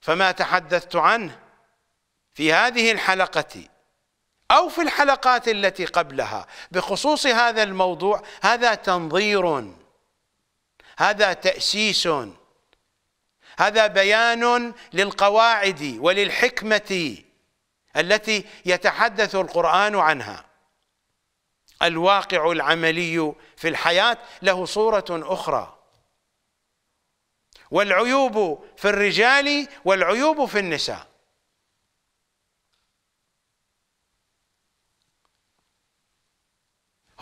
فما تحدثت عنه في هذه الحلقة أو في الحلقات التي قبلها بخصوص هذا الموضوع هذا تنظير هذا تأسيس هذا بيان للقواعد وللحكمة التي يتحدث القرآن عنها الواقع العملي في الحياة له صورة أخرى والعيوب في الرجال والعيوب في النساء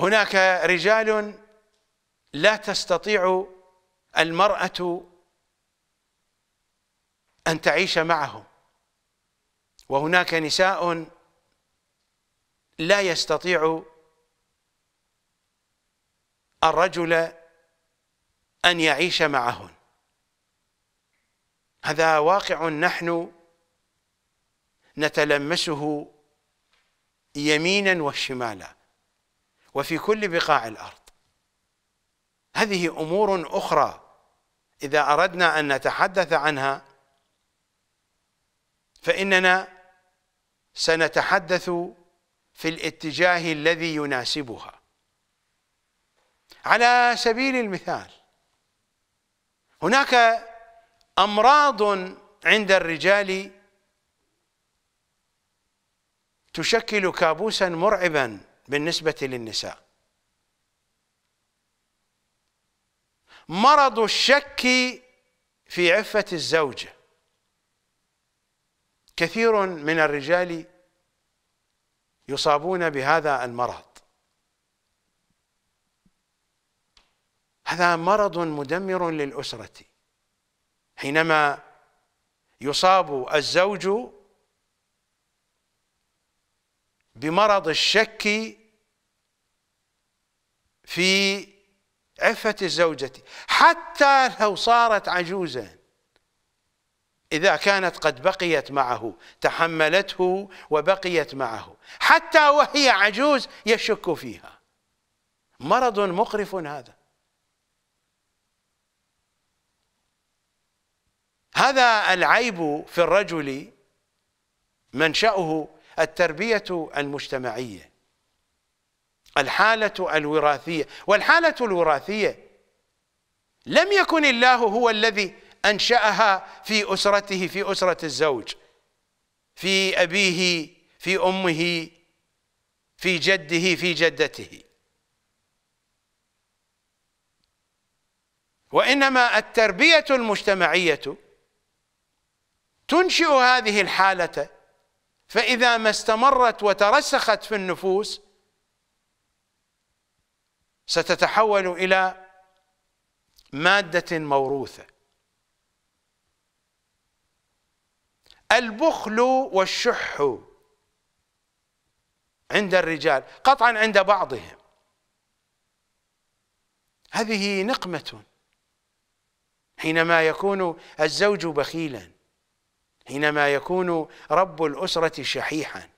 هناك رجال لا تستطيع المرأة أن تعيش معهم وهناك نساء لا يستطيع الرجل أن يعيش معهن هذا واقع نحن نتلمسه يمينا وشمالا وفي كل بقاع الارض هذه امور اخرى اذا اردنا ان نتحدث عنها فاننا سنتحدث في الاتجاه الذي يناسبها على سبيل المثال هناك امراض عند الرجال تشكل كابوسا مرعبا بالنسبة للنساء مرض الشك في عفة الزوجة كثير من الرجال يصابون بهذا المرض هذا مرض مدمر للأسرة حينما يصاب الزوج بمرض الشك في عفة الزوجة حتى لو صارت عجوزا إذا كانت قد بقيت معه تحملته وبقيت معه حتى وهي عجوز يشك فيها مرض مقرف هذا هذا العيب في الرجل منشأه التربية المجتمعية الحالة الوراثية والحالة الوراثية لم يكن الله هو الذي أنشأها في أسرته في أسرة الزوج في أبيه في أمه في جده في جدته وإنما التربية المجتمعية تنشئ هذه الحالة فإذا ما استمرت وترسخت في النفوس ستتحول إلى مادة موروثة البخل والشح عند الرجال قطعا عند بعضهم هذه نقمة حينما يكون الزوج بخيلا حينما يكون رب الأسرة شحيحا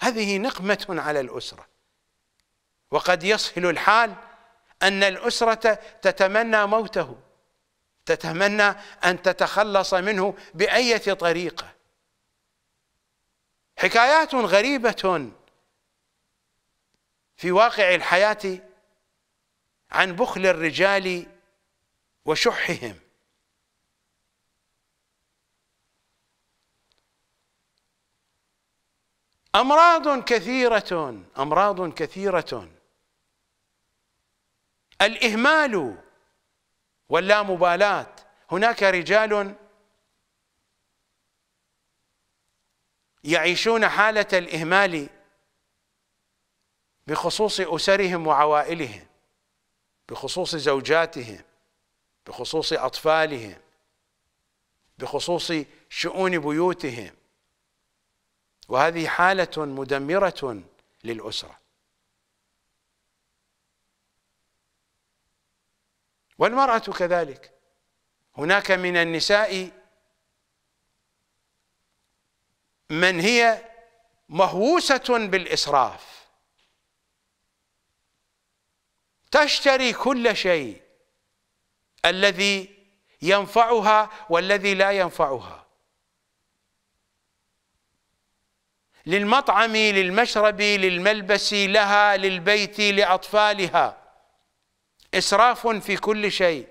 هذه نقمة على الأسرة وقد يسهل الحال أن الأسرة تتمنى موته تتمنى أن تتخلص منه بأية طريقة حكايات غريبة في واقع الحياة عن بخل الرجال وشحهم أمراض كثيرة أمراض كثيرة الإهمال واللامبالاة هناك رجال يعيشون حالة الإهمال بخصوص أسرهم وعوائلهم بخصوص زوجاتهم بخصوص أطفالهم بخصوص شؤون بيوتهم وهذه حالة مدمرة للأسرة والمرأة كذلك هناك من النساء من هي مهووسة بالإسراف تشتري كل شيء الذي ينفعها والذي لا ينفعها للمطعم للمشرب للملبس لها للبيت لأطفالها إسراف في كل شيء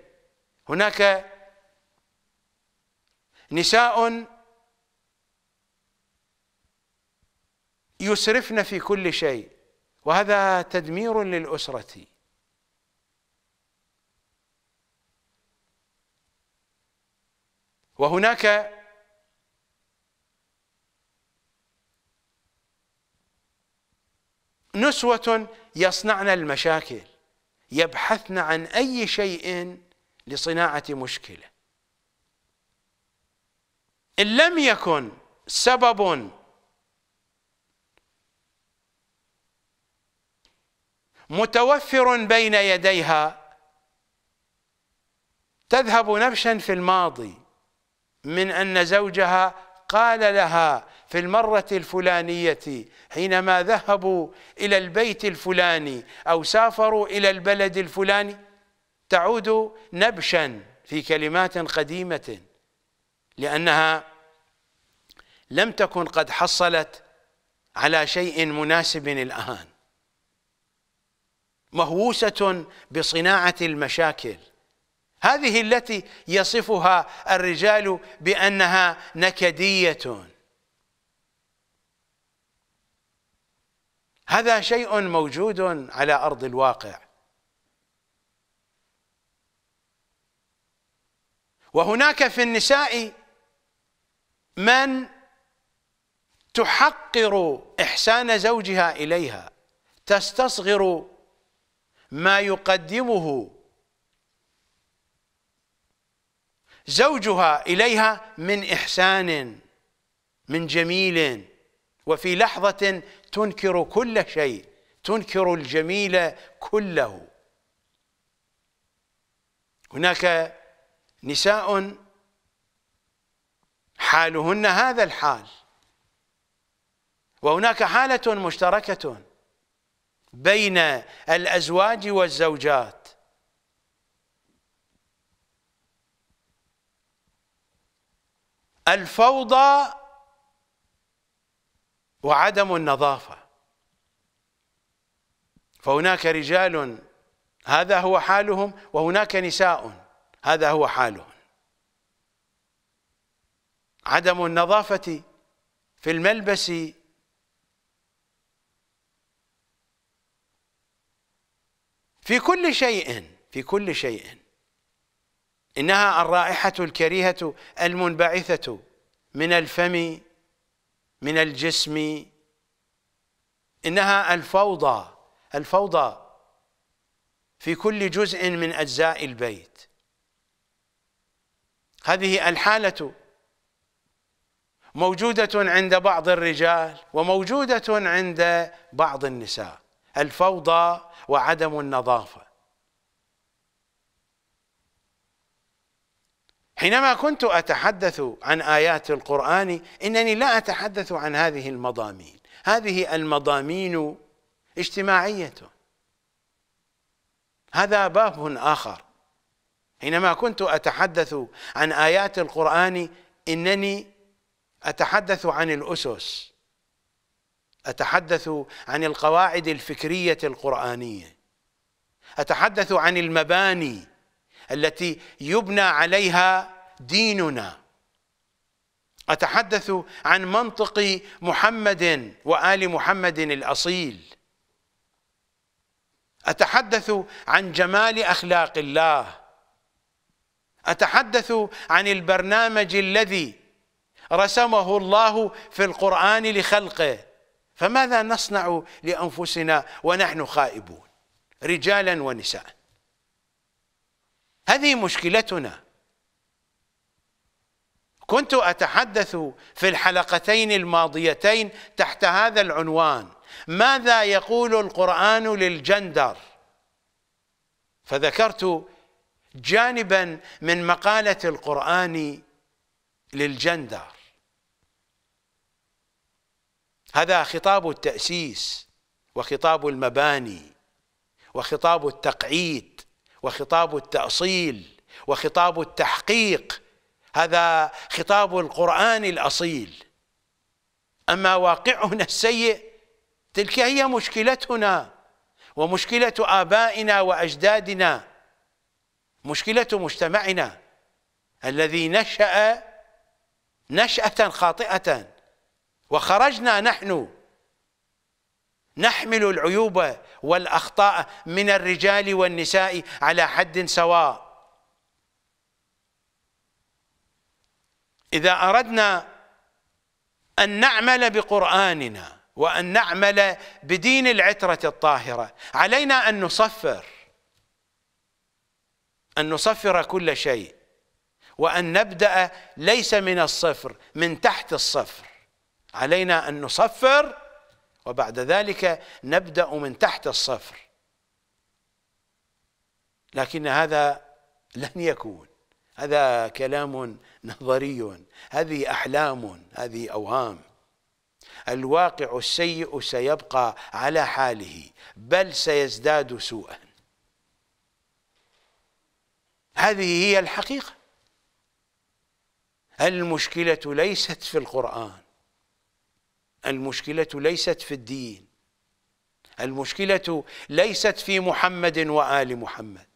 هناك نساء يسرفن في كل شيء وهذا تدمير للأسرة وهناك نسوة يصنعن المشاكل يبحثن عن أي شيء لصناعة مشكلة إن لم يكن سبب متوفر بين يديها تذهب نفسا في الماضي من أن زوجها قال لها في المرة الفلانية حينما ذهبوا إلى البيت الفلاني أو سافروا إلى البلد الفلاني تعود نبشا في كلمات قديمة لأنها لم تكن قد حصلت على شيء مناسب الآن مهووسة بصناعة المشاكل هذه التي يصفها الرجال بأنها نكدية هذا شيء موجود على ارض الواقع وهناك في النساء من تحقر احسان زوجها اليها تستصغر ما يقدمه زوجها اليها من احسان من جميل وفي لحظه تنكر كل شيء تنكر الجميل كله هناك نساء حالهن هذا الحال وهناك حالة مشتركة بين الأزواج والزوجات الفوضى وعدم النظافة فهناك رجال هذا هو حالهم وهناك نساء هذا هو حالهم عدم النظافة في الملبس في كل شيء في كل شيء إنها الرائحة الكريهة المنبعثة من الفم من الجسم إنها الفوضى الفوضى في كل جزء من أجزاء البيت هذه الحالة موجودة عند بعض الرجال وموجودة عند بعض النساء الفوضى وعدم النظافة حينما كنت أتحدث عن آيات القرآن إنني لا أتحدث عن هذه المضامين هذه المضامين اجتماعية هذا باب آخر حينما كنت أتحدث عن آيات القرآن إنني أتحدث عن الأسس أتحدث عن القواعد الفكرية القرآنية أتحدث عن المباني التي يبنى عليها ديننا اتحدث عن منطق محمد وال محمد الاصيل اتحدث عن جمال اخلاق الله اتحدث عن البرنامج الذي رسمه الله في القران لخلقه فماذا نصنع لانفسنا ونحن خائبون رجالا ونساء هذه مشكلتنا كنت أتحدث في الحلقتين الماضيتين تحت هذا العنوان ماذا يقول القرآن للجندر فذكرت جانبا من مقالة القرآن للجندر هذا خطاب التأسيس وخطاب المباني وخطاب التقعيد وخطاب التأصيل وخطاب التحقيق هذا خطاب القرآن الأصيل أما واقعنا السيء تلك هي مشكلتنا ومشكلة آبائنا وأجدادنا مشكلة مجتمعنا الذي نشأ نشأة خاطئة وخرجنا نحن نحمل العيوب والاخطاء من الرجال والنساء على حد سواء اذا اردنا ان نعمل بقراننا وان نعمل بدين العتره الطاهره علينا ان نصفر ان نصفر كل شيء وان نبدا ليس من الصفر من تحت الصفر علينا ان نصفر وبعد ذلك نبدأ من تحت الصفر لكن هذا لن يكون هذا كلام نظري هذه أحلام هذه أوهام الواقع السيء سيبقى على حاله بل سيزداد سوءا هذه هي الحقيقة المشكلة ليست في القرآن المشكلة ليست في الدين المشكلة ليست في محمد وآل محمد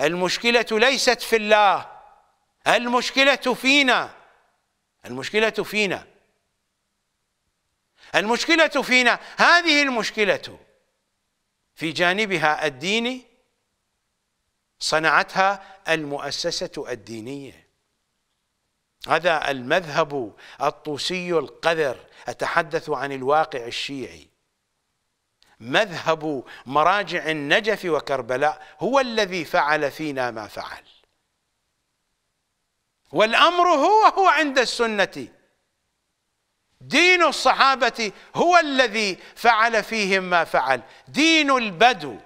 المشكلة ليست في الله المشكلة فينا المشكلة فينا المشكلة فينا هذه المشكلة في جانبها الديني صنعتها المؤسسة الدينية هذا المذهب الطوسي القذر أتحدث عن الواقع الشيعي مذهب مراجع النجف وكربلاء هو الذي فعل فينا ما فعل والأمر هو هو عند السنة دين الصحابة هو الذي فعل فيهم ما فعل دين البدو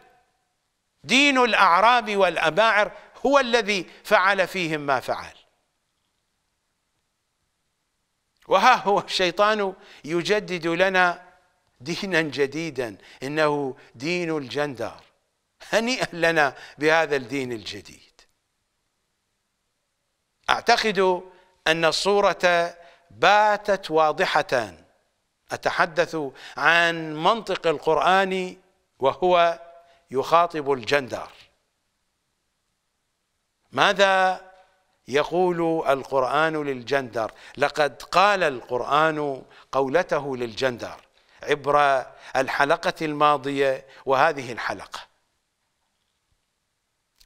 دين الأعراب والأباعر هو الذي فعل فيهم ما فعل وها هو الشيطان يجدد لنا دينا جديدا انه دين الجندر هنيئا لنا بهذا الدين الجديد اعتقد ان الصوره باتت واضحه اتحدث عن منطق القران وهو يخاطب الجندر ماذا يقول القرآن للجندر لقد قال القرآن قولته للجندر عبر الحلقة الماضية وهذه الحلقة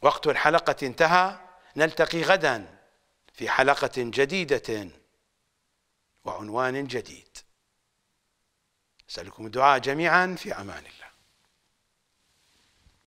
وقت الحلقة انتهى نلتقي غدا في حلقة جديدة وعنوان جديد أسألكم الدعاء جميعا في أمان الله